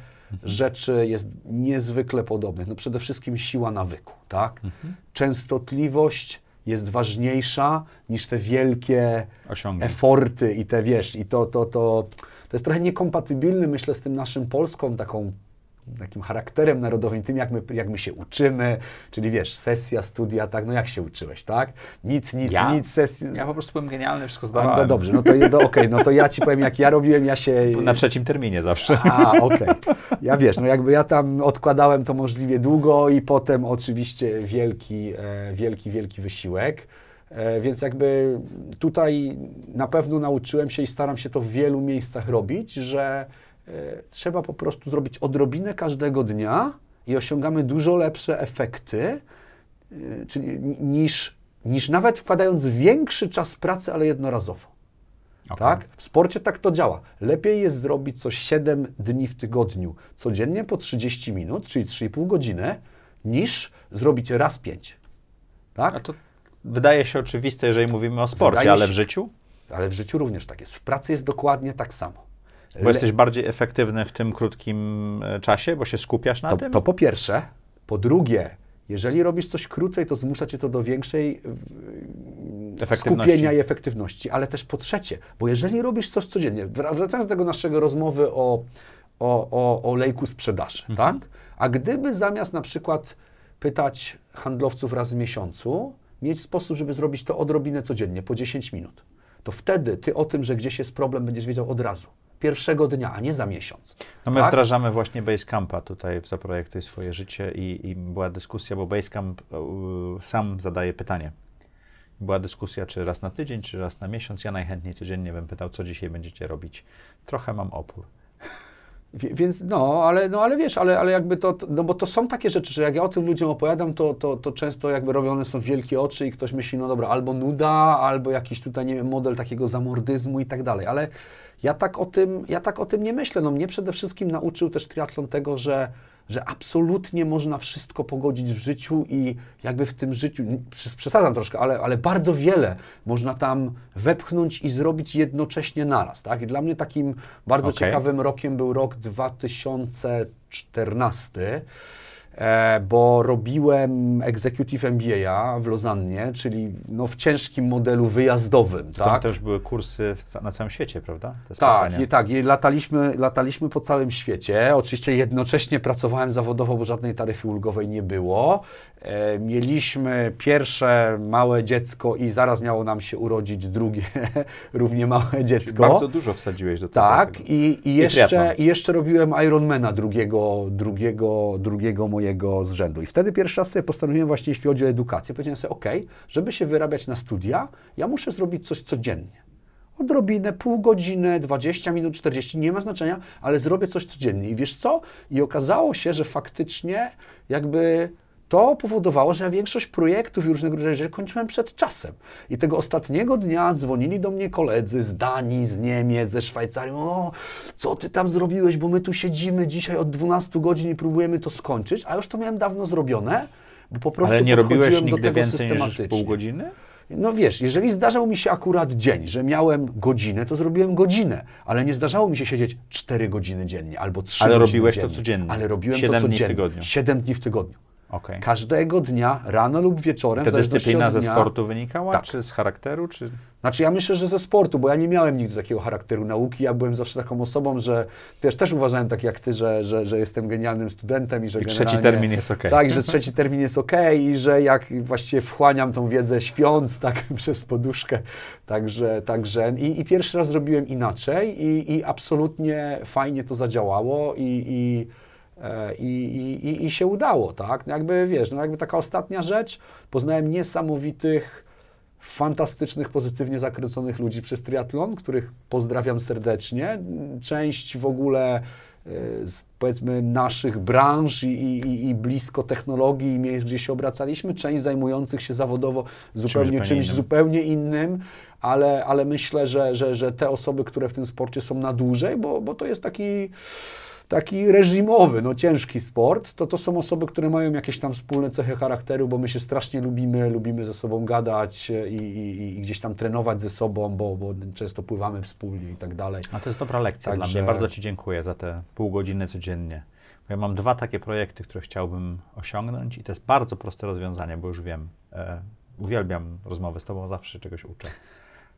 rzeczy jest niezwykle podobnych. No przede wszystkim siła nawyku, tak? Mhm. Częstotliwość jest ważniejsza niż te wielkie Osiągnie. eforty i te, wiesz, i to, to, to, to jest trochę niekompatybilne, myślę, z tym naszym Polską taką takim charakterem narodowym, tym jak my, jak my się uczymy, czyli wiesz, sesja, studia, tak, no jak się uczyłeś, tak? Nic, nic, ja? nic, sesja. Ja po prostu byłem genialny, wszystko no zdawałem. No dobrze, no to no, okej, okay, no to ja Ci powiem, jak ja robiłem, ja się... Na trzecim terminie zawsze. A, okej. Okay. Ja wiesz, no jakby ja tam odkładałem to możliwie długo i potem oczywiście wielki, e, wielki, wielki wysiłek. E, więc jakby tutaj na pewno nauczyłem się i staram się to w wielu miejscach robić, że E, trzeba po prostu zrobić odrobinę każdego dnia i osiągamy dużo lepsze efekty, e, czyli niż, niż nawet wkładając większy czas pracy, ale jednorazowo. Okay. Tak? W sporcie tak to działa. Lepiej jest zrobić co 7 dni w tygodniu, codziennie po 30 minut, czyli 3,5 godziny, niż zrobić raz 5. Tak? A to wydaje się oczywiste, jeżeli mówimy o sporcie, ale w życiu? Ale w życiu również tak jest. W pracy jest dokładnie tak samo. Bo jesteś bardziej efektywny w tym krótkim e, czasie, bo się skupiasz na to, tym? To po pierwsze. Po drugie, jeżeli robisz coś krócej, to zmusza cię to do większej skupienia i efektywności. Ale też po trzecie, bo jeżeli robisz coś codziennie, wracając do tego naszego rozmowy o, o, o, o lejku sprzedaży, mhm. tak? A gdyby zamiast na przykład pytać handlowców raz w miesiącu, mieć sposób, żeby zrobić to odrobinę codziennie, po 10 minut, to wtedy ty o tym, że gdzieś jest problem, będziesz wiedział od razu pierwszego dnia, a nie za miesiąc. No my tak? wdrażamy właśnie Basecampa tutaj w Zaprojektuj swoje życie i, i była dyskusja, bo Basecamp e, sam zadaje pytanie. Była dyskusja, czy raz na tydzień, czy raz na miesiąc. Ja najchętniej codziennie bym pytał, co dzisiaj będziecie robić. Trochę mam opór. Więc no, ale, no, ale wiesz, ale, ale jakby to, no bo to są takie rzeczy, że jak ja o tym ludziom opowiadam, to, to, to często jakby robione są wielkie oczy i ktoś myśli, no dobra, albo nuda, albo jakiś tutaj, nie wiem, model takiego zamordyzmu i tak dalej, ale ja tak o tym, ja tak o tym nie myślę. No mnie przede wszystkim nauczył też triatlon tego, że że absolutnie można wszystko pogodzić w życiu i jakby w tym życiu, przesadzam troszkę, ale, ale bardzo wiele można tam wepchnąć i zrobić jednocześnie naraz, tak? I dla mnie takim bardzo okay. ciekawym rokiem był rok 2014, E, bo robiłem Executive MBA w Lozannie, czyli no w ciężkim modelu wyjazdowym. Tam tak? też były kursy na całym świecie, prawda? Tak, i, tak. I lataliśmy, lataliśmy po całym świecie. Oczywiście jednocześnie pracowałem zawodowo, bo żadnej taryfy ulgowej nie było. E, mieliśmy pierwsze małe dziecko i zaraz miało nam się urodzić drugie równie małe dziecko. Czyli bardzo dużo wsadziłeś do tego. Tak, i, i, jeszcze, i, jeszcze robiłem Ironmana drugiego, drugiego, drugiego mojego z rzędu. I wtedy pierwszy raz sobie postanowiłem właśnie, jeśli chodzi o edukację, powiedziałem sobie, ok, żeby się wyrabiać na studia, ja muszę zrobić coś codziennie odrobinę, pół godziny, 20 minut, 40, nie ma znaczenia, ale zrobię coś codziennie. I wiesz co? I okazało się, że faktycznie jakby to powodowało, że ja większość projektów i rodzaju rzeczy kończyłem przed czasem. I tego ostatniego dnia dzwonili do mnie koledzy z Danii, z Niemiec, ze Szwajcarii. O, co ty tam zrobiłeś, bo my tu siedzimy dzisiaj od 12 godzin i próbujemy to skończyć, a już to miałem dawno zrobione, bo po prostu Ale nie robiłeś nigdy do tego systematycznie. Niż pół godziny? No wiesz, jeżeli zdarzał mi się akurat dzień, że miałem godzinę, to zrobiłem godzinę, ale nie zdarzało mi się siedzieć 4 godziny dziennie albo 3 ale godziny Ale robiłeś dziennie, to codziennie. Ale robiłem 7 to codziennie. Dni w tygodniu. 7 dni w tygodniu. Okay. Każdego dnia, rano lub wieczorem. Te dyscyplina ze dnia, sportu wynikała, tak. czy z charakteru? Czy... Znaczy ja myślę, że ze sportu, bo ja nie miałem nigdy takiego charakteru nauki. Ja byłem zawsze taką osobą, że wiesz, też uważałem tak jak ty, że, że, że jestem genialnym studentem i że I trzeci termin jest ok. Tak, że trzeci termin jest ok i że jak właściwie wchłaniam tą wiedzę śpiąc tak przez poduszkę. Także, także i, i pierwszy raz zrobiłem inaczej i, i absolutnie fajnie to zadziałało i, i i, i, I się udało, tak? No jakby, wiesz, no jakby taka ostatnia rzecz, poznałem niesamowitych, fantastycznych, pozytywnie zakręconych ludzi przez triatlon, których pozdrawiam serdecznie. Część w ogóle y, z powiedzmy naszych branż i, i, i blisko technologii i miejsc, gdzie się obracaliśmy, część zajmujących się zawodowo zupełnie czymś, czymś innym. zupełnie innym, ale, ale myślę, że, że, że te osoby, które w tym sporcie są na dłużej, bo, bo to jest taki taki reżimowy, no ciężki sport, to to są osoby, które mają jakieś tam wspólne cechy charakteru, bo my się strasznie lubimy, lubimy ze sobą gadać i, i, i gdzieś tam trenować ze sobą, bo, bo, często pływamy wspólnie i tak dalej. A to jest dobra lekcja Także... dla mnie. Bardzo Ci dziękuję za te pół godziny codziennie. Ja mam dwa takie projekty, które chciałbym osiągnąć i to jest bardzo proste rozwiązanie, bo już wiem. E, uwielbiam rozmowy z Tobą, zawsze czegoś uczę.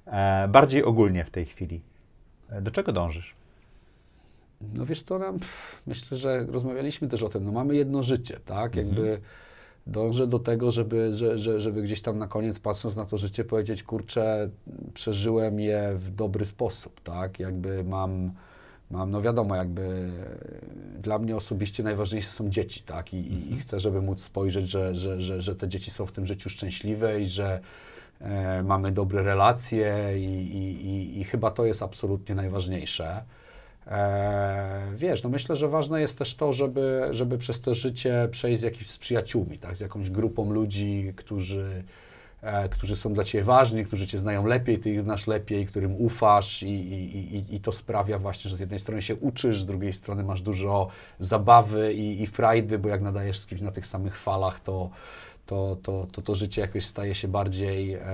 E, bardziej ogólnie w tej chwili. E, do czego dążysz? No wiesz co, nam, myślę, że rozmawialiśmy też o tym, no mamy jedno życie, tak, mhm. jakby dążę do tego, żeby, że, że, żeby gdzieś tam na koniec patrząc na to życie powiedzieć, kurczę, przeżyłem je w dobry sposób, tak, jakby mam, mam no wiadomo, jakby dla mnie osobiście najważniejsze są dzieci, tak, i, mhm. i chcę, żeby móc spojrzeć, że, że, że, że te dzieci są w tym życiu szczęśliwe i że e, mamy dobre relacje i, i, i, i chyba to jest absolutnie najważniejsze. E, wiesz, no myślę, że ważne jest też to, żeby, żeby przez to życie przejść z jakimś z przyjaciółmi, tak? z jakąś grupą ludzi, którzy, e, którzy są dla Ciebie ważni, którzy Cię znają lepiej, Ty ich znasz lepiej, którym ufasz i, i, i, i to sprawia właśnie, że z jednej strony się uczysz, z drugiej strony masz dużo zabawy i, i frajdy, bo jak nadajesz z kimś na tych samych falach, to to, to, to, to życie jakoś staje się bardziej, e,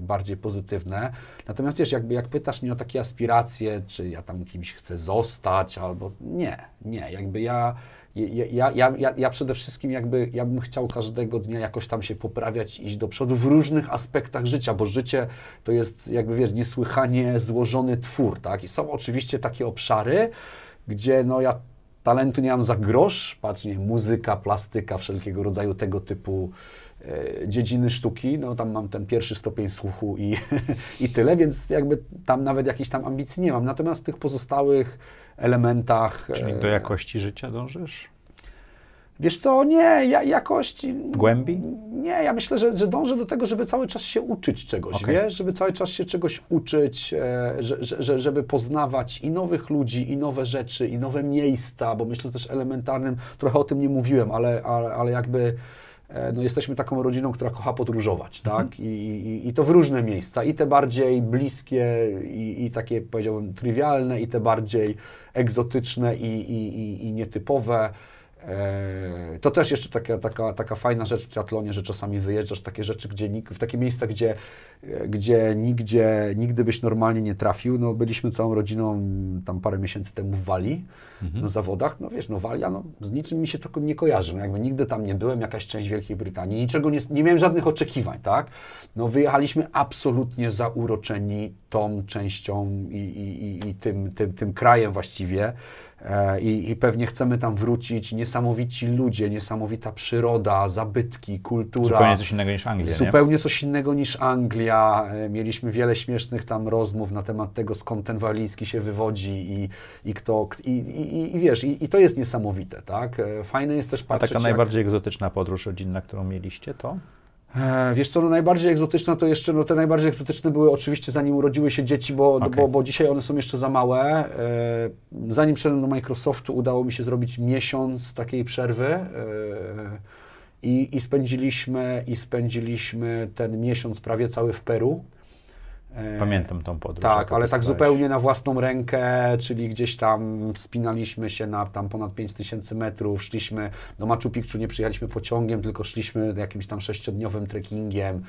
bardziej pozytywne. Natomiast wiesz, jakby jak pytasz mnie o takie aspiracje, czy ja tam kimś chcę zostać, albo nie, nie, jakby ja. Ja, ja, ja, ja przede wszystkim jakby, ja bym chciał każdego dnia jakoś tam się poprawiać, iść do przodu w różnych aspektach życia, bo życie to jest jakby, wiesz, niesłychanie złożony twór, tak? I są oczywiście takie obszary, gdzie no ja talentu nie mam za grosz, patrz, nie, muzyka, plastyka, wszelkiego rodzaju tego typu e, dziedziny sztuki, no tam mam ten pierwszy stopień słuchu i, i tyle, więc jakby tam nawet jakichś tam ambicji nie mam. Natomiast w tych pozostałych elementach... Czyli e, do jakości życia dążysz? Wiesz co, nie, ja, jakość. Głębi? Nie, ja myślę, że, że dążę do tego, żeby cały czas się uczyć czegoś, okay. wiesz? Żeby cały czas się czegoś uczyć, e, że, że, żeby poznawać i nowych ludzi, i nowe rzeczy, i nowe miejsca, bo myślę też elementarnym, trochę o tym nie mówiłem, ale, ale, ale jakby e, no jesteśmy taką rodziną, która kocha podróżować, tak? Mhm. I, I, i, to w różne miejsca, i te bardziej bliskie, i, i takie powiedziałbym trywialne, i te bardziej egzotyczne i, i, i, i nietypowe. E, to też jeszcze taka, taka, taka fajna rzecz w triatlonie, że czasami wyjeżdżasz w takie rzeczy, gdzie nikt, w takie miejsca, gdzie gdzie nigdzie, nigdy byś normalnie nie trafił. No, byliśmy całą rodziną tam parę miesięcy temu w Walii mhm. na no, zawodach. No wiesz, no Walia, no, z niczym mi się to nie kojarzy. No, jakby nigdy tam nie byłem, jakaś część Wielkiej Brytanii, niczego nie, nie miałem żadnych oczekiwań, tak? No wyjechaliśmy absolutnie zauroczeni tą częścią i, i, i, i tym, tym, tym krajem właściwie. E, I, I, pewnie chcemy tam wrócić. Niesamowici ludzie, niesamowita przyroda, zabytki, kultura. Zupełnie coś innego niż Anglia. Zupełnie nie? coś innego niż Anglia E, mieliśmy wiele śmiesznych tam rozmów na temat tego, skąd ten walijski się wywodzi i, i kto. I, i, i wiesz, i, i, to jest niesamowite, tak? E, fajne jest też patrzeć. A taka najbardziej jak... egzotyczna podróż rodzinna, którą mieliście, to? E, wiesz co, no najbardziej egzotyczna to jeszcze, no te najbardziej egzotyczne były oczywiście zanim urodziły się dzieci, bo, okay. bo, bo dzisiaj one są jeszcze za małe. Zanim przyszedłem do Microsoftu, udało mi się zrobić miesiąc takiej przerwy. I, i, spędziliśmy, I spędziliśmy ten miesiąc prawie cały w Peru. E, Pamiętam tą podróż. Tak, ale tak zupełnie na własną rękę, czyli gdzieś tam wspinaliśmy się na tam ponad 5000 metrów, szliśmy do Machu Picchu, nie przyjechaliśmy pociągiem, tylko szliśmy jakimś tam sześciodniowym trekkingiem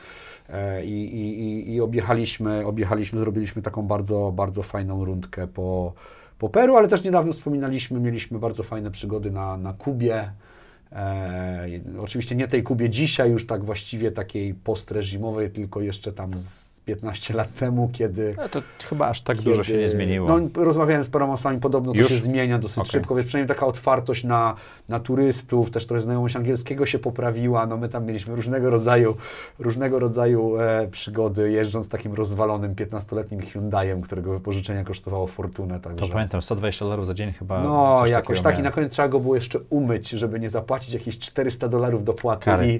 e, i, i, i objechaliśmy, objechaliśmy, zrobiliśmy taką bardzo, bardzo fajną rundkę po, po Peru, ale też niedawno wspominaliśmy, mieliśmy bardzo fajne przygody na, na Kubie. E, oczywiście nie tej Kubie dzisiaj już tak właściwie takiej postreżimowej, tylko jeszcze tam z 15 lat temu, kiedy... No to chyba aż tak kiedy, dużo się nie zmieniło. No, rozmawiałem z paroma osobami, podobno Już? to się zmienia dosyć okay. szybko, więc przynajmniej taka otwartość na, na turystów, też trochę znajomość angielskiego się poprawiła, no my tam mieliśmy różnego rodzaju, różnego rodzaju e, przygody, jeżdżąc takim rozwalonym 15-letnim Hyundaiem, którego wypożyczenie kosztowało fortunę. Także... To pamiętam, 120 dolarów za dzień chyba. No, jakoś tak miałem. i na koniec trzeba go było jeszcze umyć, żeby nie zapłacić jakieś 400 dolarów dopłaty Kary. i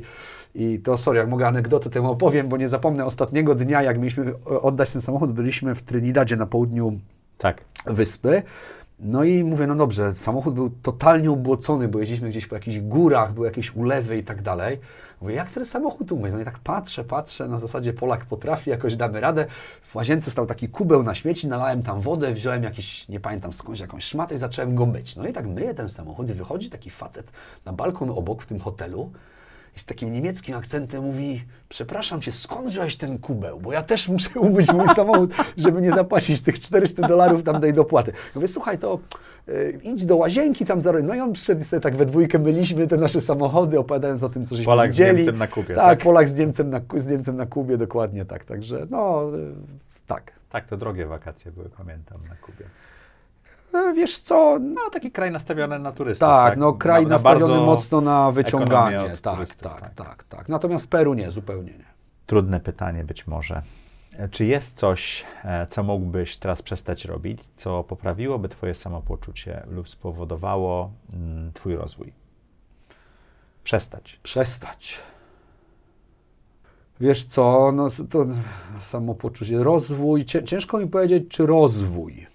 i to, sorry, jak mogę anegdotę temu opowiem, bo nie zapomnę ostatniego dnia, jak mieliśmy e, oddać ten samochód, byliśmy w Trinidadzie na południu tak. wyspy. No i mówię, no dobrze, samochód był totalnie ubłocony, bo jeździliśmy gdzieś po jakichś górach, były jakieś ulewy i tak dalej. Mówię, jak ten samochód umyć? No i tak patrzę, patrzę, na zasadzie Polak potrafi, jakoś damy radę. W łazience stał taki kubeł na śmieci, nalałem tam wodę, wziąłem jakiś, nie pamiętam skądś, jakąś szmatę i zacząłem go myć. No i tak myję ten samochód i wychodzi taki facet na balkon obok w tym hotelu z takim niemieckim akcentem mówi: Przepraszam cię, skąd wziąłeś ten kubeł? Bo ja też muszę umyć mój samochód, żeby nie zapłacić tych 400 dolarów tamtej dopłaty. Ja mówię: Słuchaj, to y, idź do łazienki, tam zarobię. No i on przyszedł sobie tak we dwójkę myliśmy te nasze samochody, opowiadając o tym, co żeśmy Polak widzieli. Polak z Niemcem na Kubie. Tak, tak? Polak z Niemcem, na, z Niemcem na Kubie, dokładnie tak. Także no, y, tak. Tak, to drogie wakacje były, pamiętam, na Kubie. E, wiesz co... No, taki kraj nastawiony na turystów. Tak, tak? no kraj na, nastawiony mocno na wyciąganie. Tak, turystów, tak, tak, tak, tak. Natomiast Peru nie, zupełnie nie. Trudne pytanie być może. E, czy jest coś, e, co mógłbyś teraz przestać robić, co poprawiłoby Twoje samopoczucie lub spowodowało mm, Twój rozwój? Przestać. Przestać. Wiesz co, no, to samopoczucie, rozwój. Ciężko mi powiedzieć, czy rozwój.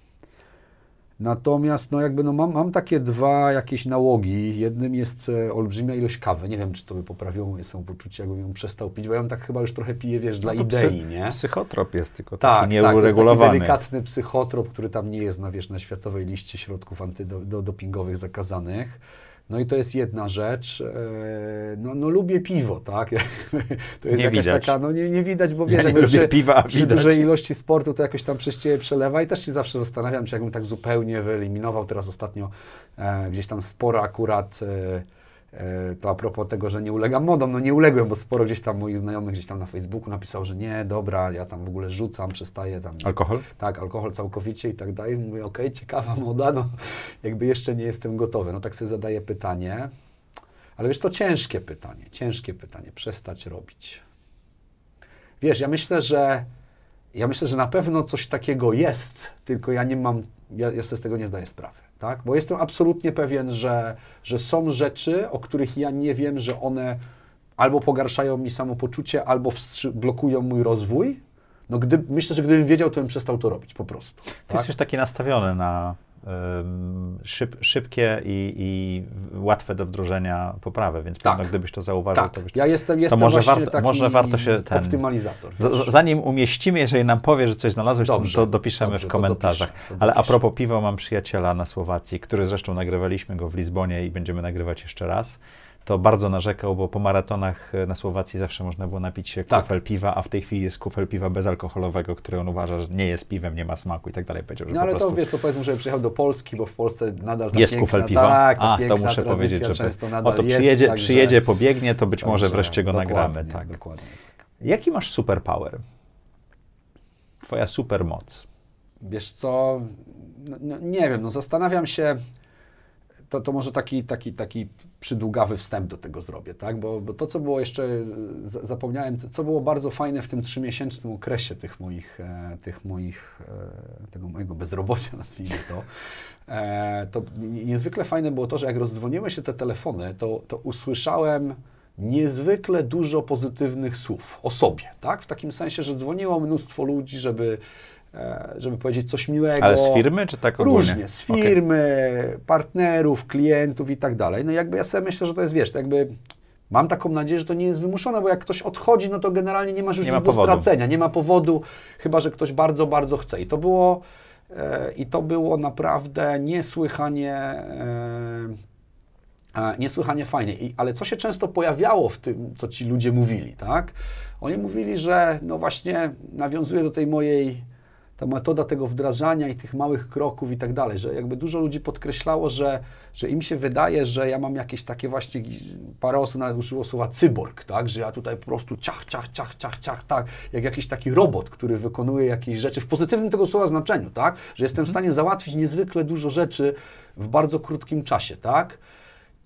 Natomiast no jakby no mam, mam takie dwa jakieś nałogi. Jednym jest e, olbrzymia ilość kawy. Nie wiem, czy to by poprawiło moje samopoczucie, jakbym ją przestał pić, bo ja tak chyba już trochę piję, wiesz, dla no idei, psy, nie? Psychotrop jest tylko tak, taki nieuregulowany. Tak, to jest delikatny psychotrop, który tam nie jest na, wiesz, na światowej liście środków antydopingowych zakazanych. No i to jest jedna rzecz. E, no, no lubię piwo, tak? To jest nie jakaś widać. taka, no nie, nie widać, bo wiesz, ja nie przy, piwa, przy dużej ilości sportu to jakoś tam przez Ciebie przelewa i też się zawsze zastanawiam, czy jakbym tak zupełnie wyeliminował. Teraz ostatnio e, gdzieś tam sporo akurat e, E, to a propos tego, że nie ulegam modom, no nie uległem, bo sporo gdzieś tam moich znajomych gdzieś tam na Facebooku napisało, że nie, dobra, ja tam w ogóle rzucam, przestaję tam. Alkohol? Tak, alkohol całkowicie i tak dalej. Mówię, okej, okay, ciekawa moda, no jakby jeszcze nie jestem gotowy. No tak sobie zadaję pytanie, ale wiesz, to ciężkie pytanie, ciężkie pytanie, przestać robić. Wiesz, ja myślę, że ja myślę, że na pewno coś takiego jest, tylko ja nie mam, ja, ja sobie z tego nie zdaję sprawy tak? Bo jestem absolutnie pewien, że, że są rzeczy, o których ja nie wiem, że one albo pogarszają mi samopoczucie, albo wstrzy- blokują mój rozwój. No gdy, myślę, że gdybym wiedział, to bym przestał to robić po prostu. Ty tak? jesteś taki nastawiony na Szyb, szybkie i, i, łatwe do wdrożenia poprawy, więc tak. pewno gdybyś to zauważył, tak. to byś... Ja jestem, jestem to może, warto, może warto się ten... optymalizator. Z, zanim umieścimy, jeżeli nam powie, że coś znalazłeś, dobrze, to, to dopiszemy dobrze, w komentarzach. To dopiszę, to dopiszę. Ale a propos piwa, mam przyjaciela na Słowacji, który zresztą nagrywaliśmy go w Lizbonie i będziemy nagrywać jeszcze raz to bardzo narzekał, bo po maratonach e, na Słowacji zawsze można było napić się tak. kufel tak. piwa, a w tej chwili jest kufel piwa bezalkoholowego, który on uważa, że nie jest piwem, nie ma smaku i tak dalej. Powiedział, że no ale prostu... to wiesz, to powiedzmy, że przyjechał do Polski, bo w Polsce nadal ta jest piękna, kufel piwa. Tak, ta a, to muszę powiedzieć, że często nadal o, to przyjedzie, jest, przyjedzie pobiegnie, to być może wreszcie go nagramy. Tak. Dokładnie. Tak. Jaki masz superpower? Twoja supermoc? Wiesz co, no, no nie wiem, no zastanawiam się, to, to może taki, taki, taki przydługawy wstęp do tego zrobię, tak? Bo, bo to, co było jeszcze, zapomniałem, co było bardzo fajne w tym trzymiesięcznym okresie tych moich, e, tych moich e, tego mojego bezrobocia, nazwijmy to, e, to niezwykle fajne było to, że jak rozdzwoniły się te telefony, to, to usłyszałem niezwykle dużo pozytywnych słów o sobie, tak? W takim sensie, że dzwoniło mnóstwo ludzi, żeby E, żeby powiedzieć coś miłego. Ale z firmy czy tak ogólnie? Różnie, z firmy, okay. partnerów, klientów i tak dalej. No jakby ja sobie myślę, że to jest, wiesz, to jakby mam taką nadzieję, że to nie jest wymuszone, bo jak ktoś odchodzi, no to generalnie nie masz już nie nic do stracenia, nie ma powodu, chyba, że ktoś bardzo, bardzo chce. I to było, e, i to było naprawdę niesłychanie... E, niesłychanie fajnie. I, ale co się często pojawiało w tym, co ci ludzie mówili, tak? Oni mówili, że no właśnie nawiązuje do tej mojej ta metoda tego wdrażania i tych małych kroków i tak dalej, że jakby dużo ludzi podkreślało, że, że im się wydaje, że ja mam jakieś takie właśnie, parę osób nawet użyło słowa cyborg, tak, że ja tutaj po prostu ciach, ciach, ciach, ciach, ciach, tak, jak jakiś taki robot, który wykonuje jakieś rzeczy w pozytywnym tego słowa znaczeniu, tak, że jestem w mhm. stanie załatwić niezwykle dużo rzeczy w bardzo krótkim czasie, tak.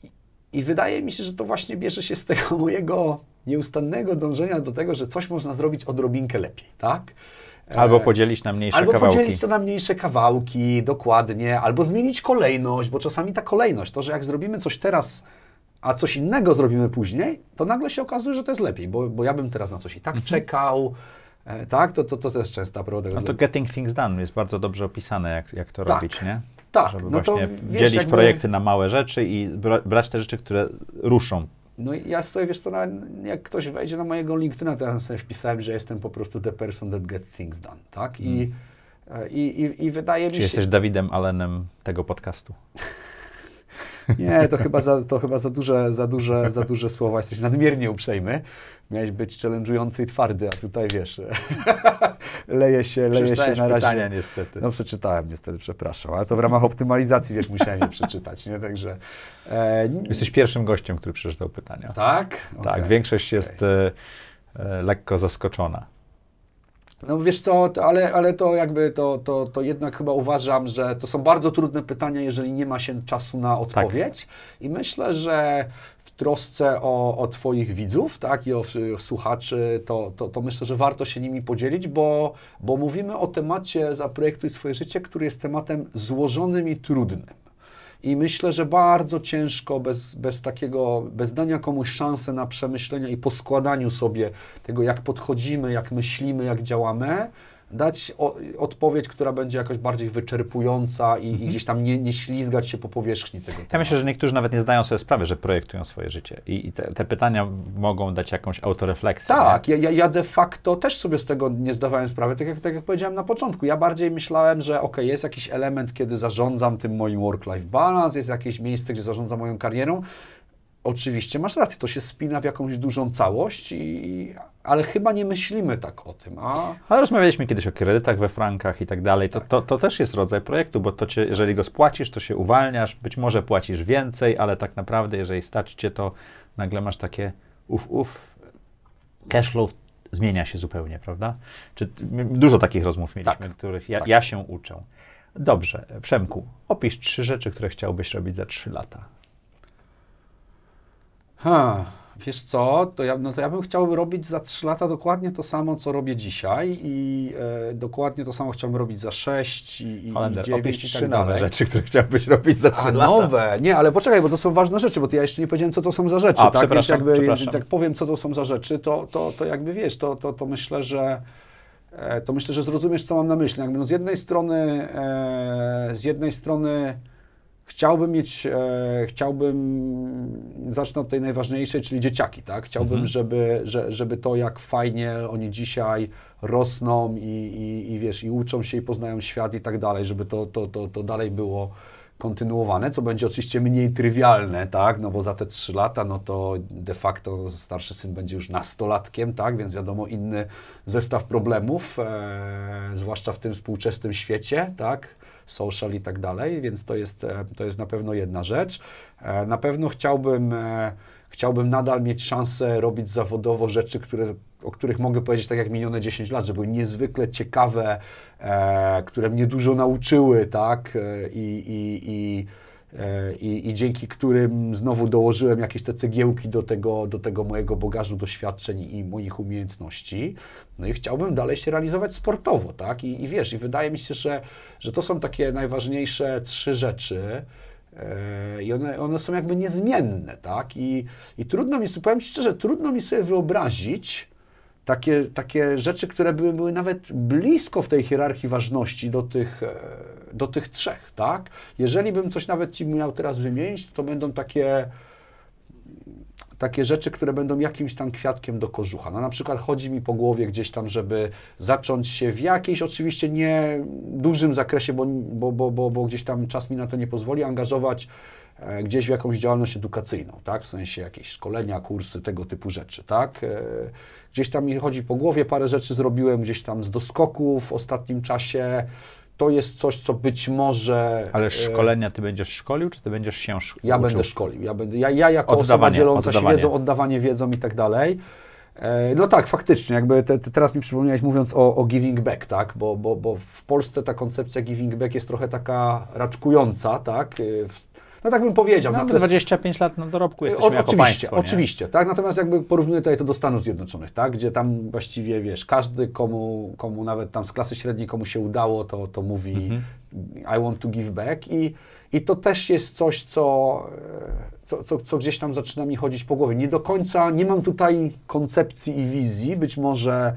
I, i wydaje mi się, że to właśnie bierze się z tego mojego nieustannego dążenia do tego, że coś można zrobić odrobinkę lepiej, tak? E, albo podzielić na mniejsze albo kawałki. Albo podzielić to na mniejsze kawałki, dokładnie. Albo zmienić kolejność, bo czasami ta kolejność, to, że jak zrobimy coś teraz, a coś innego zrobimy później, to nagle się okazuje, że to jest lepiej, bo, bo ja bym teraz na coś i tak mhm. czekał, e, tak? To, to, to jest częsta prawda. No to Getting Things Done jest bardzo dobrze opisane, jak, jak to tak. robić, nie? Tak, Żeby no właśnie to, wiesz, dzielić jakby... projekty na małe rzeczy i brać te rzeczy, które ruszą no i ja sobie, wiesz co, jak ktoś wejdzie na mojego LinkedIna, to ja sobie wpisałem, że jestem po prostu the person that gets things done, tak? I, mm. i, i, i wydaje Czy mi się... Czy jesteś Dawidem Allenem tego podcastu? Nie, to chyba za, to chyba za duże, za duże, za duże słowa, jesteś nadmiernie uprzejmy miałeś być challenge'ujący i twardy, a tutaj wiesz, leje się, leje się na razie. pytania niestety. No przeczytałem niestety, przepraszam, ale to w ramach optymalizacji, wiesz, musiałem je przeczytać, nie? Także... E... Jesteś pierwszym gościem, który przeczytał pytania. Tak? Okay. Tak, większość okay. jest e, e, lekko zaskoczona. No wiesz co, to, ale, ale to jakby to, to, to jednak chyba uważam, że to są bardzo trudne pytania, jeżeli nie ma się czasu na tak. odpowiedź. Tak. I myślę, że trosce o, o Twoich widzów tak, i o, o słuchaczy, to, to, to, myślę, że warto się nimi podzielić, bo, bo mówimy o temacie Zaprojektuj swoje życie, który jest tematem złożonym i trudnym. I myślę, że bardzo ciężko bez, bez takiego, bez dania komuś szansy na przemyślenia i poskładaniu sobie tego, jak podchodzimy, jak myślimy, jak działamy, dać o, odpowiedź, która będzie jakoś bardziej wyczerpująca i, mhm. i, gdzieś tam nie, nie ślizgać się po powierzchni tego. Tematu. Ja myślę, że niektórzy nawet nie zdają sobie sprawy, że projektują swoje życie i, i te, te, pytania mogą dać jakąś autorefleksję. Tak, ja, ja, de facto też sobie z tego nie zdawałem sprawy, tak jak, tak jak powiedziałem na początku. Ja bardziej myślałem, że ok, jest jakiś element, kiedy zarządzam tym moim work-life balance, jest jakieś miejsce, gdzie zarządzam moją karierą, Oczywiście masz rację, to się spina w jakąś dużą całość, i, ale chyba nie myślimy tak o tym. A... Ale rozmawialiśmy kiedyś o kredytach we frankach i tak dalej. To, tak. to, to też jest rodzaj projektu, bo to cię, jeżeli go spłacisz, to się uwalniasz, być może płacisz więcej, ale tak naprawdę, jeżeli starczy cię, to nagle masz takie uf, uf, cashflow zmienia się zupełnie, prawda? Czy, dużo takich rozmów mieliśmy, tak. których ja, tak. ja się uczę. Dobrze, Przemku, opisz trzy rzeczy, które chciałbyś robić za trzy lata. Ha, wiesz co, to ja, no to ja bym chciał robić za 3 lata dokładnie to samo, co robię dzisiaj i e, dokładnie to samo chciałbym robić za 6 i, i Holender, 9 i tak, tak dalej. nowe rzeczy, które chciałbyś robić za 3 A, lata. nowe? Nie, ale poczekaj, bo to są ważne rzeczy, bo ty ja jeszcze nie powiedziałem, co to są za rzeczy, A, tak? Więc, jakby, więc jak powiem, co to są za rzeczy, to, to, to jakby wiesz, to, to, to myślę, że e, to myślę, że zrozumiesz, co mam na myśli. Jakby no z jednej strony, e, z jednej strony Chciałbym mieć, e, chciałbym, zacznę od tej najważniejszej, czyli dzieciaki, tak? Chciałbym, mhm. żeby, że, żeby to, jak fajnie oni dzisiaj rosną i, i, i, wiesz, i uczą się i poznają świat i tak dalej, żeby to, to, to, to dalej było kontynuowane, co będzie oczywiście mniej trywialne, tak, no bo za te trzy lata, no to de facto starszy syn będzie już nastolatkiem, tak, więc wiadomo inny zestaw problemów, e, zwłaszcza w tym współczesnym świecie, tak, social i tak dalej, więc to jest, e, to jest na pewno jedna rzecz. E, na pewno chciałbym, e, chciałbym nadal mieć szansę robić zawodowo rzeczy, które o których mogę powiedzieć tak jak minione 10 lat, że były niezwykle ciekawe, które mnie dużo nauczyły, tak? i, i, i E, i, i, dzięki którym znowu dołożyłem jakieś te cegiełki do tego, do tego mojego bogażu doświadczeń i moich umiejętności. No i chciałbym dalej się realizować sportowo, tak? I, i wiesz, i wydaje mi się, że, że to są takie najważniejsze trzy rzeczy. E, I one, one są jakby niezmienne, tak? I, I trudno mi, powiem Ci szczerze, trudno mi sobie wyobrazić, takie, takie rzeczy, które były, były nawet blisko w tej hierarchii ważności do tych, e, do tych trzech, tak? Jeżeli bym coś nawet Ci miał teraz wymienić, to będą takie takie rzeczy, które będą jakimś tam kwiatkiem do kożucha. No na przykład chodzi mi po głowie gdzieś tam, żeby zacząć się w jakiejś oczywiście nie dużym zakresie, bo, bo, bo, bo, gdzieś tam czas mi na to nie pozwoli, angażować E, gdzieś w jakąś działalność edukacyjną, tak? w sensie jakieś szkolenia, kursy, tego typu rzeczy. Tak? E, gdzieś tam mi chodzi po głowie, parę rzeczy zrobiłem gdzieś tam z doskoku w ostatnim czasie. To jest coś, co być może. Ale e, szkolenia ty będziesz szkolił, czy ty będziesz się szkolił? Ja będę szkolił. Ja, będę, ja, ja jako oddawanie, osoba dzieląca oddawanie. się wiedzą, oddawanie wiedzą i tak dalej. No tak, faktycznie, jakby te, te teraz mi przypomniałeś mówiąc o, o giving back, tak, bo, bo, bo w Polsce ta koncepcja giving back jest trochę taka raczkująca, tak, w, no tak bym powiedział. No, natomiast... 25 lat na dorobku jest. Oczywiście, państwo, oczywiście. Tak? Natomiast jakby porównuję tutaj to do Stanów Zjednoczonych, tak? gdzie tam właściwie, wiesz, każdy, komu, komu nawet tam z klasy średniej, komu się udało, to, to mówi mhm. I want to give back i i to też jest coś, co, e, co, co, co, gdzieś tam zaczyna mi chodzić po głowie. Nie do końca, nie mam tutaj koncepcji i wizji, być może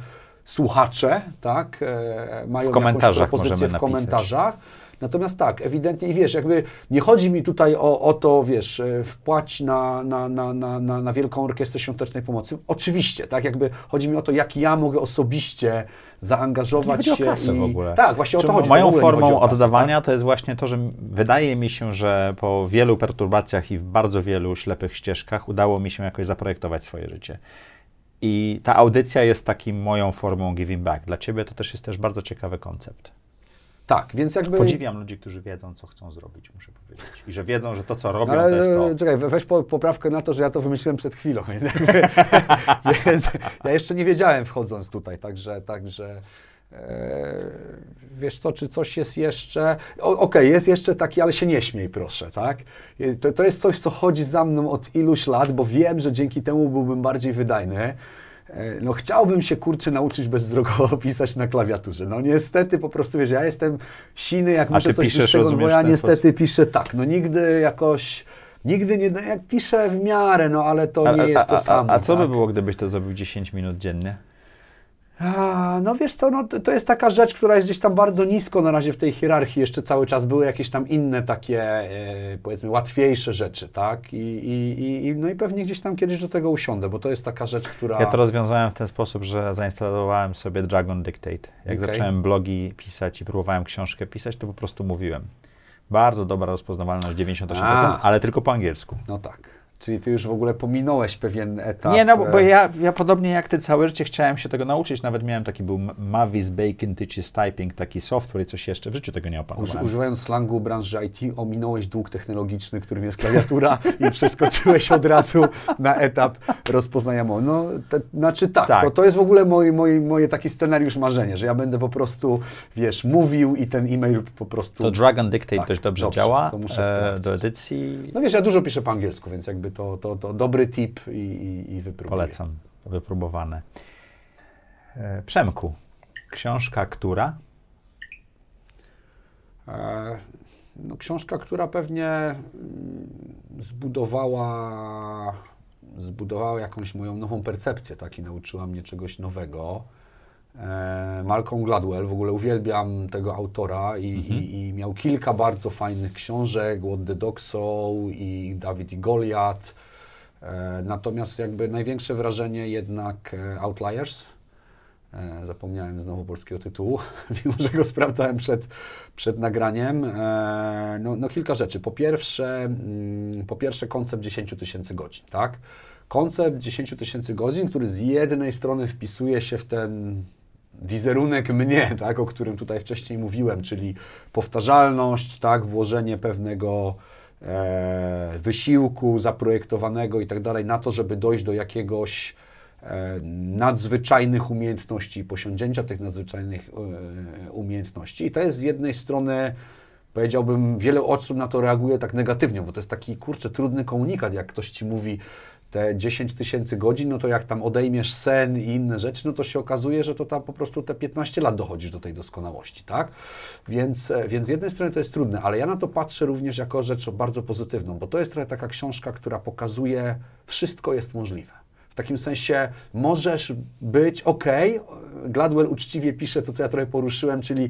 słuchacze, tak, e, mają jakąś propozycję w komentarzach. Natomiast tak, ewidentnie i wiesz, jakby nie chodzi mi tutaj o, o to, wiesz, e, wpłać na, na, na, na, na, na Wielką Orkiestrę Świątecznej Pomocy. Oczywiście, tak, jakby chodzi mi o to, jak ja mogę osobiście zaangażować to nie się. O kasę i... w ogóle. Tak, właśnie Czy o to chodzi. Moją formą kasę, oddawania tak? to jest właśnie to, że wydaje mi się, że po wielu perturbacjach i w bardzo wielu ślepych ścieżkach udało mi się jakoś zaprojektować swoje życie. I ta audycja jest takim moją formą giving back. Dla ciebie to też jest też bardzo ciekawy koncept. Tak, więc jakby... Podziwiam ludzi, którzy wiedzą, co chcą zrobić, muszę powiedzieć. I że wiedzą, że to, co robią, Ale, to jest to... E, czekaj, weź po, poprawkę na to, że ja to wymyśliłem przed chwilą, więc, więc ja jeszcze nie wiedziałem wchodząc tutaj, także... także e, wiesz co, czy coś jest jeszcze, okej, okay, jest jeszcze taki, ale się nie śmiej proszę, tak? E, to, to jest coś, co chodzi za mną od iluś lat, bo wiem, że dzięki temu byłbym bardziej wydajny, E, no chciałbym się kurczę nauczyć bezdrogowo pisać na klawiaturze. No niestety po prostu wiesz, ja jestem siny, jak A muszę coś piszesz, bo ja niestety sposób. piszę tak. No nigdy jakoś Nigdy nie, no jak piszę w miarę, no ale to a, nie a, jest to a, samo. A, co tak. by było, gdybyś to zrobił 10 minut dziennie? A, no wiesz co, no, to jest taka rzecz, która jest gdzieś tam bardzo nisko na razie w tej hierarchii. Jeszcze cały czas były jakieś tam inne takie, e, powiedzmy, łatwiejsze rzeczy, tak? I, i, I, no i pewnie gdzieś tam kiedyś do tego usiądę, bo to jest taka rzecz, która... Ja to rozwiązałem w ten sposób, że zainstalowałem sobie Dragon Dictate. Jak okay. zacząłem blogi pisać i próbowałem książkę pisać, to po prostu mówiłem. Bardzo dobra rozpoznawalność, 98%, A. ale tylko po angielsku. No tak. Czyli ty już w ogóle pominąłeś pewien etap. Nie, no bo, bo e, ja, ja podobnie jak ty całe życie chciałem się tego nauczyć. Nawet miałem taki był Mavis Bacon Teaches Typing, taki software i coś jeszcze. W życiu tego nie opanowałem. używając slangu branży IT, ominąłeś dług technologiczny, którym jest klawiatura i przeskoczyłeś od razu na etap rozpoznania mowy. No, te, znaczy tak, tak, To, to jest w ogóle moje, moje, moje taki scenariusz marzenie, że ja będę po prostu, wiesz, mówił i ten e-mail po prostu... To Dragon Dictate tak, dość dobrze, dobrze działa e, do edycji. No wiesz, ja dużo piszę po angielsku, więc jakby jakby to, to, to dobry tip i, i, i wypróbuję. Polecam, wypróbowane. E, Przemku, książka która? E, no, książka, która pewnie mm, zbudowała, zbudowała jakąś moją nową percepcję, tak, i nauczyła mnie czegoś nowego. E, Malcolm Gladwell, w ogóle uwielbiam tego autora i, mhm. i, i miał kilka bardzo fajnych książek, What the Dog Soul i David i Goliath. E, natomiast jakby największe wrażenie jednak e, Outliers. Zapomniałem znowu polskiego tytułu, mimo że go sprawdzałem przed, przed nagraniem. No, no kilka rzeczy. Po pierwsze, mm, po pierwsze koncept 10 tysięcy godzin, tak? Koncept 10 tysięcy godzin, który z jednej strony wpisuje się w ten wizerunek mnie, tak, o którym tutaj wcześniej mówiłem, czyli powtarzalność, tak, włożenie pewnego e, wysiłku zaprojektowanego i tak dalej na to, żeby dojść do jakiegoś e, nadzwyczajnych umiejętności, posiądzięcia tych nadzwyczajnych e, umiejętności. I to jest z jednej strony powiedziałbym, wiele osób na to reaguje tak negatywnie, bo to jest taki, kurczę, trudny komunikat, jak ktoś ci mówi, te 10 tysięcy godzin, no to jak tam odejmiesz sen i inne rzeczy, no to się okazuje, że to tam po prostu te 15 lat dochodzisz do tej doskonałości, tak? Więc, e, więc z jednej strony to jest trudne, ale ja na to patrzę również jako rzecz bardzo pozytywną, bo to jest trochę taka książka, która pokazuje, wszystko jest możliwe. W takim sensie możesz być ok. Gladwell uczciwie pisze to, co ja trochę poruszyłem, czyli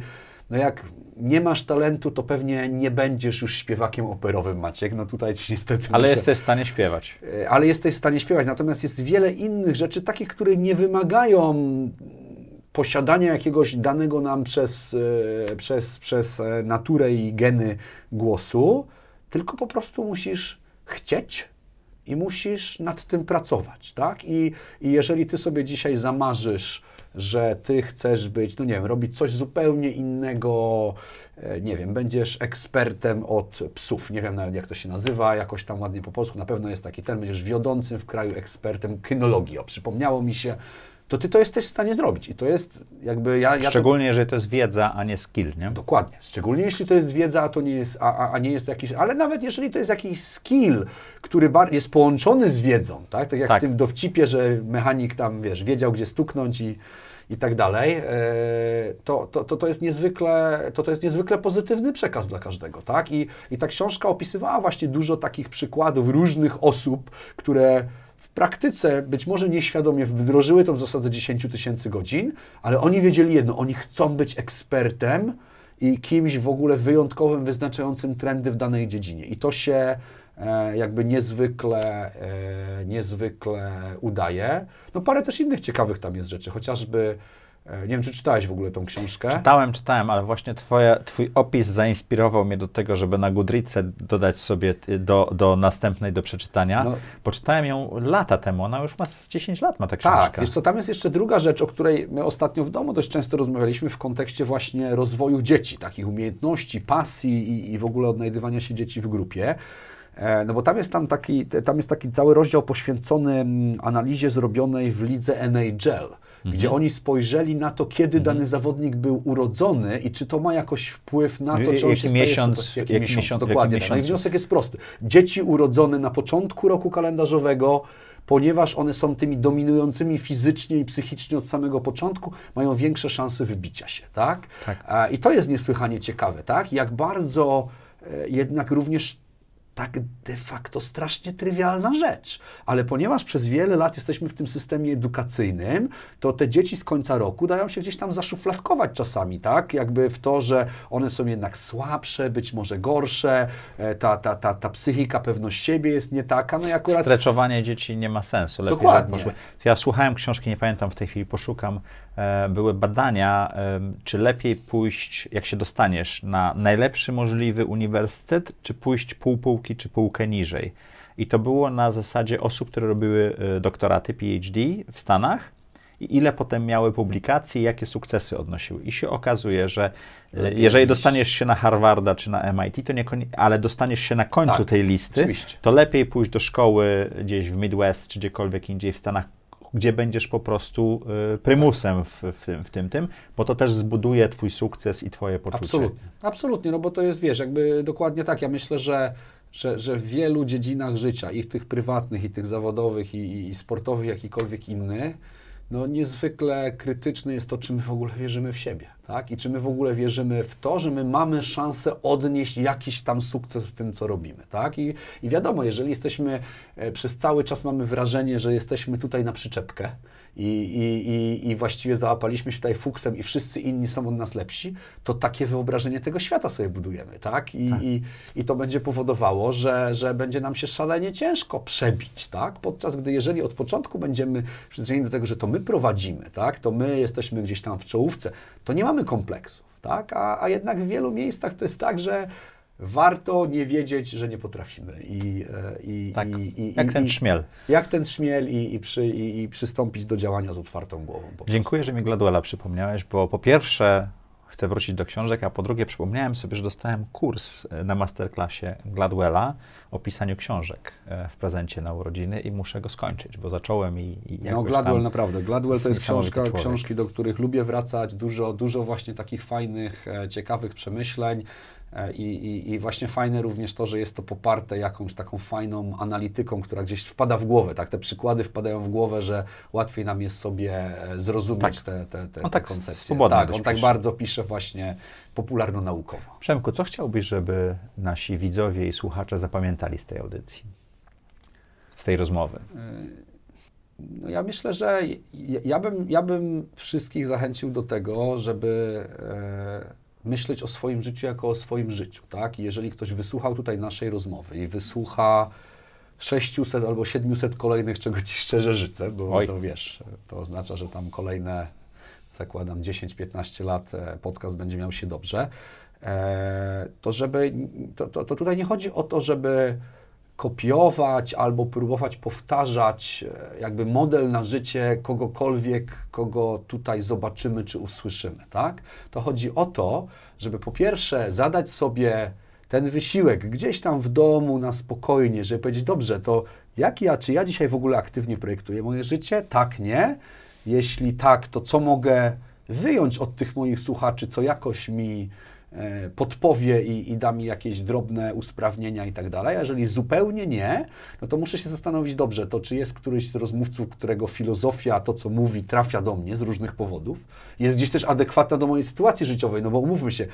no jak nie masz talentu, to pewnie nie będziesz już śpiewakiem operowym, Maciek. No tutaj ci niestety... Ale muszę... jesteś w stanie śpiewać. E, ale jesteś w stanie śpiewać. Natomiast jest wiele innych rzeczy, takich, które nie wymagają posiadania jakiegoś danego nam przez, e, przez, przez e, naturę i geny głosu, tylko po prostu musisz chcieć i musisz nad tym pracować, tak? I, i jeżeli ty sobie dzisiaj zamarzysz że ty chcesz być, no nie wiem, robić coś zupełnie innego, e, nie wiem, będziesz ekspertem od psów, nie wiem nawet jak to się nazywa, jakoś tam ładnie po polsku, na pewno jest taki ten, będziesz wiodącym w kraju ekspertem kynologii. O, przypomniało mi się, to ty to jesteś w stanie zrobić. I to jest jakby ja. ja szczególnie, to... jeżeli to jest wiedza, a nie skill, nie? Dokładnie. Szczególnie jeśli to jest wiedza, a to nie jest, a, a, nie jest jakiś. Ale nawet jeżeli to jest jakiś skill, który jest połączony z wiedzą, tak? Tak jak tak. w tym dowcipie, że mechanik tam wiesz, wiedział, gdzie stuknąć i i tak dalej, e, to, to, to, to, jest, niezwykle, to, to jest niezwykle pozytywny przekaz dla każdego, tak? I, I ta książka opisywała właśnie dużo takich przykładów różnych osób, które w praktyce być może nieświadomie wdrożyły tą zasadę 10 tysięcy godzin, ale oni wiedzieli jedno, oni chcą być ekspertem i kimś w ogóle wyjątkowym, wyznaczającym trendy w danej dziedzinie. I to się e, jakby niezwykle, e, niezwykle udaje. No parę też innych ciekawych tam jest rzeczy, chociażby E, nie wiem, czy czytałeś w ogóle tą książkę? Czytałem, czytałem, ale właśnie twój opis zainspirował mnie do tego, żeby na Goodreadsie dodać sobie do, do następnej do przeczytania. No, Poczytałem ją lata temu, ona już ma 10 lat ma ta książkę. Tak, wiesz co, tam jest jeszcze druga rzecz, o której my ostatnio w domu dość często rozmawialiśmy w kontekście właśnie rozwoju dzieci, takich umiejętności, pasji i, i w ogóle odnajdywania się dzieci w grupie. E, no bo tam jest, tam, taki, tam jest taki cały rozdział poświęcony mm, analizie zrobionej w lidze NHL gdzie mhm. oni spojrzeli na to, kiedy mhm. dany zawodnik był urodzony i czy to ma jakoś wpływ na to, czy on jaki się miesiąc, staje... Jaki, jaki miesiąc, miesiąc dokładnie. Jaki tak. No i wniosek jest prosty. Dzieci urodzone na początku roku kalendarzowego ponieważ one są tymi dominującymi fizycznie i psychicznie od samego początku, mają większe szanse wybicia się, tak? tak. I to jest niesłychanie ciekawe, tak? Jak bardzo e, jednak również tak de facto strasznie trywialna rzecz. Ale ponieważ przez wiele lat jesteśmy w tym systemie edukacyjnym, to te dzieci z końca roku dają się gdzieś tam zaszufladkować czasami, tak? Jakby w to, że one są jednak słabsze, być może gorsze, e, ta, ta, ta, ta psychika pewność siebie jest nie taka. No akurat... Streczowanie dzieci nie ma sensu. Lepiej Dokładnie. Ja słuchałem książki, nie pamiętam w tej chwili, poszukam E, były badania, e, czy lepiej pójść, jak się dostaniesz, na najlepszy możliwy uniwersytet, czy pójść pół półki, czy półkę niżej. I to było na zasadzie osób, które robiły e, doktoraty PhD w Stanach i ile potem miały publikacji, jakie sukcesy odnosiły. I się okazuje, że Lepiej jeżeli iść. dostaniesz się na Harvarda czy na MIT, to nie ale dostaniesz się na końcu tak, tej listy, oczywiście. to lepiej pójść do szkoły gdzieś w Midwest czy gdziekolwiek indziej w Stanach, gdzie będziesz po prostu y, prymusem w, w, tym, w tym, tym, bo to też zbuduje Twój sukces i Twoje poczucie. Absolutnie, absolutnie, no bo to jest, wiesz, jakby dokładnie tak, ja myślę, że że, że w wielu dziedzinach życia, i tych prywatnych, i tych zawodowych, i, i sportowych, jakikolwiek inny, no niezwykle krytyczne jest to, czy my w ogóle wierzymy w siebie. Tak? I czy my w ogóle wierzymy w to, że my mamy szansę odnieść jakiś tam sukces w tym, co robimy, tak? I, i wiadomo, jeżeli jesteśmy, e, przez cały czas mamy wrażenie, że jesteśmy tutaj na przyczepkę, i, i, i, i właściwie załapaliśmy się tutaj fuksem i wszyscy inni są od nas lepsi, to takie wyobrażenie tego świata sobie budujemy, tak? I, tak. i, i to będzie powodowało, że, że będzie nam się szalenie ciężko przebić, tak? Podczas gdy jeżeli od początku będziemy przyzwyczajeni do tego, że to my prowadzimy, tak? To my jesteśmy gdzieś tam w czołówce, to nie mamy kompleksów. Tak? A, a jednak w wielu miejscach to jest tak, że warto nie wiedzieć, że nie potrafimy. I, e, i, tak, i, i jak ten szmiel. Jak ten szmiel i, przy, i, przystąpić do działania z otwartą głową. Dziękuję, że mi Gladuela przypomniałeś, bo po pierwsze chcę wrócić do książek, a po drugie przypomniałem sobie, że dostałem kurs e, na masterclassie Gladwella o pisaniu książek e, w prezencie na urodziny i muszę go skończyć, bo zacząłem i, i No Gladwell naprawdę, Gladwell to jest książka, człowiek. książki, do których lubię wracać, dużo, dużo właśnie takich fajnych, ciekawych przemyśleń. E, I, i, I, właśnie fajne również to, że jest to poparte jakąś taką fajną analityką, która gdzieś wpada w głowę, tak? Te przykłady wpadają w głowę, że łatwiej nam jest sobie e, zrozumieć tak. te, te, te, no tak, tak, on tak koncepcje. Tak, on pisze. tak bardzo pisze właśnie popularno-naukowo. Przemku, co chciałbyś, żeby nasi widzowie i słuchacze zapamiętali z tej audycji, z tej rozmowy? E, no ja myślę, że ja, ja bym, ja bym wszystkich zachęcił do tego, żeby... E, myśleć o swoim życiu jako o swoim życiu, tak? I jeżeli ktoś wysłuchał tutaj naszej rozmowy i wysłucha 600 albo 700 kolejnych, czego Ci szczerze życzę, bo Oj. to wiesz, to oznacza, że tam kolejne, zakładam, 10-15 lat e, podcast będzie miał się dobrze, e, to żeby, to, to, to tutaj nie chodzi o to, żeby kopiować albo próbować powtarzać e, jakby model na życie kogokolwiek, kogo tutaj zobaczymy czy usłyszymy, tak? To chodzi o to, żeby po pierwsze zadać sobie ten wysiłek gdzieś tam w domu na spokojnie, żeby powiedzieć, dobrze, to jak ja, czy ja dzisiaj w ogóle aktywnie projektuję moje życie? Tak, nie. Jeśli tak, to co mogę wyjąć od tych moich słuchaczy, co jakoś mi E, podpowie i, i da mi jakieś drobne usprawnienia i tak dalej. A jeżeli zupełnie nie, no to muszę się zastanowić dobrze, to czy jest któryś z rozmówców, którego filozofia, to co mówi, trafia do mnie z różnych powodów, jest gdzieś też adekwatna do mojej sytuacji życiowej, no bo umówmy się,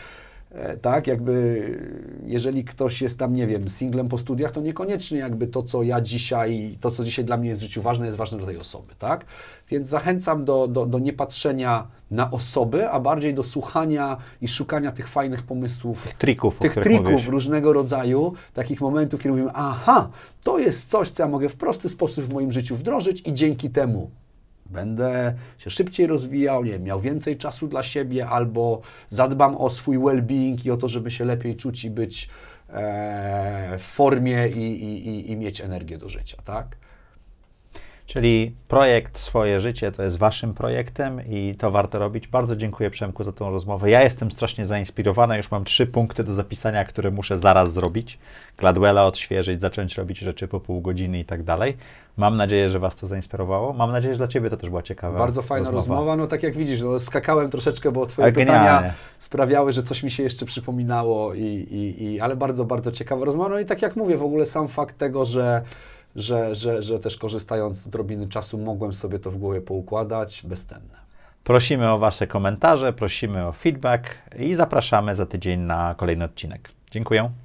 E, tak, jakby jeżeli ktoś jest tam, nie wiem, singlem po studiach, to niekoniecznie jakby to, co ja dzisiaj, to, co dzisiaj dla mnie jest w życiu ważne, jest ważne dla tej osoby, tak? Więc zachęcam do, do, do niepatrzenia na osoby, a bardziej do słuchania i szukania tych fajnych pomysłów, tych trików, tych trików mówisz. różnego rodzaju, takich momentów, kiedy mówimy, aha, to jest coś, co ja mogę w prosty sposób w moim życiu wdrożyć i dzięki temu Będę się szybciej rozwijał, nie, miał więcej czasu dla siebie, albo zadbam o swój well-being i o to, żeby się lepiej czuć i być e, w formie i, i, i, i mieć energię do życia, tak? Czyli projekt Swoje Życie to jest Waszym projektem i to warto robić. Bardzo dziękuję Przemku za tą rozmowę. Ja jestem strasznie zainspirowany, już mam trzy punkty do zapisania, które muszę zaraz zrobić. Gladwella odświeżyć, zacząć robić rzeczy po pół godziny i tak dalej. Mam nadzieję, że Was to zainspirowało. Mam nadzieję, że dla Ciebie to też była ciekawa Bardzo fajna rozmowa. rozmowa. No tak jak widzisz, no, skakałem troszeczkę, bo Twoje pytania sprawiały, że coś mi się jeszcze przypominało, i, i, i, ale bardzo, bardzo ciekawa rozmowa. No i tak jak mówię, w ogóle sam fakt tego, że że, że, że też korzystając z odrobiny czasu mogłem sobie to w głowie poukładać, bezcenne. Prosimy o Wasze komentarze, prosimy o feedback i zapraszamy za tydzień na kolejny odcinek. Dziękuję.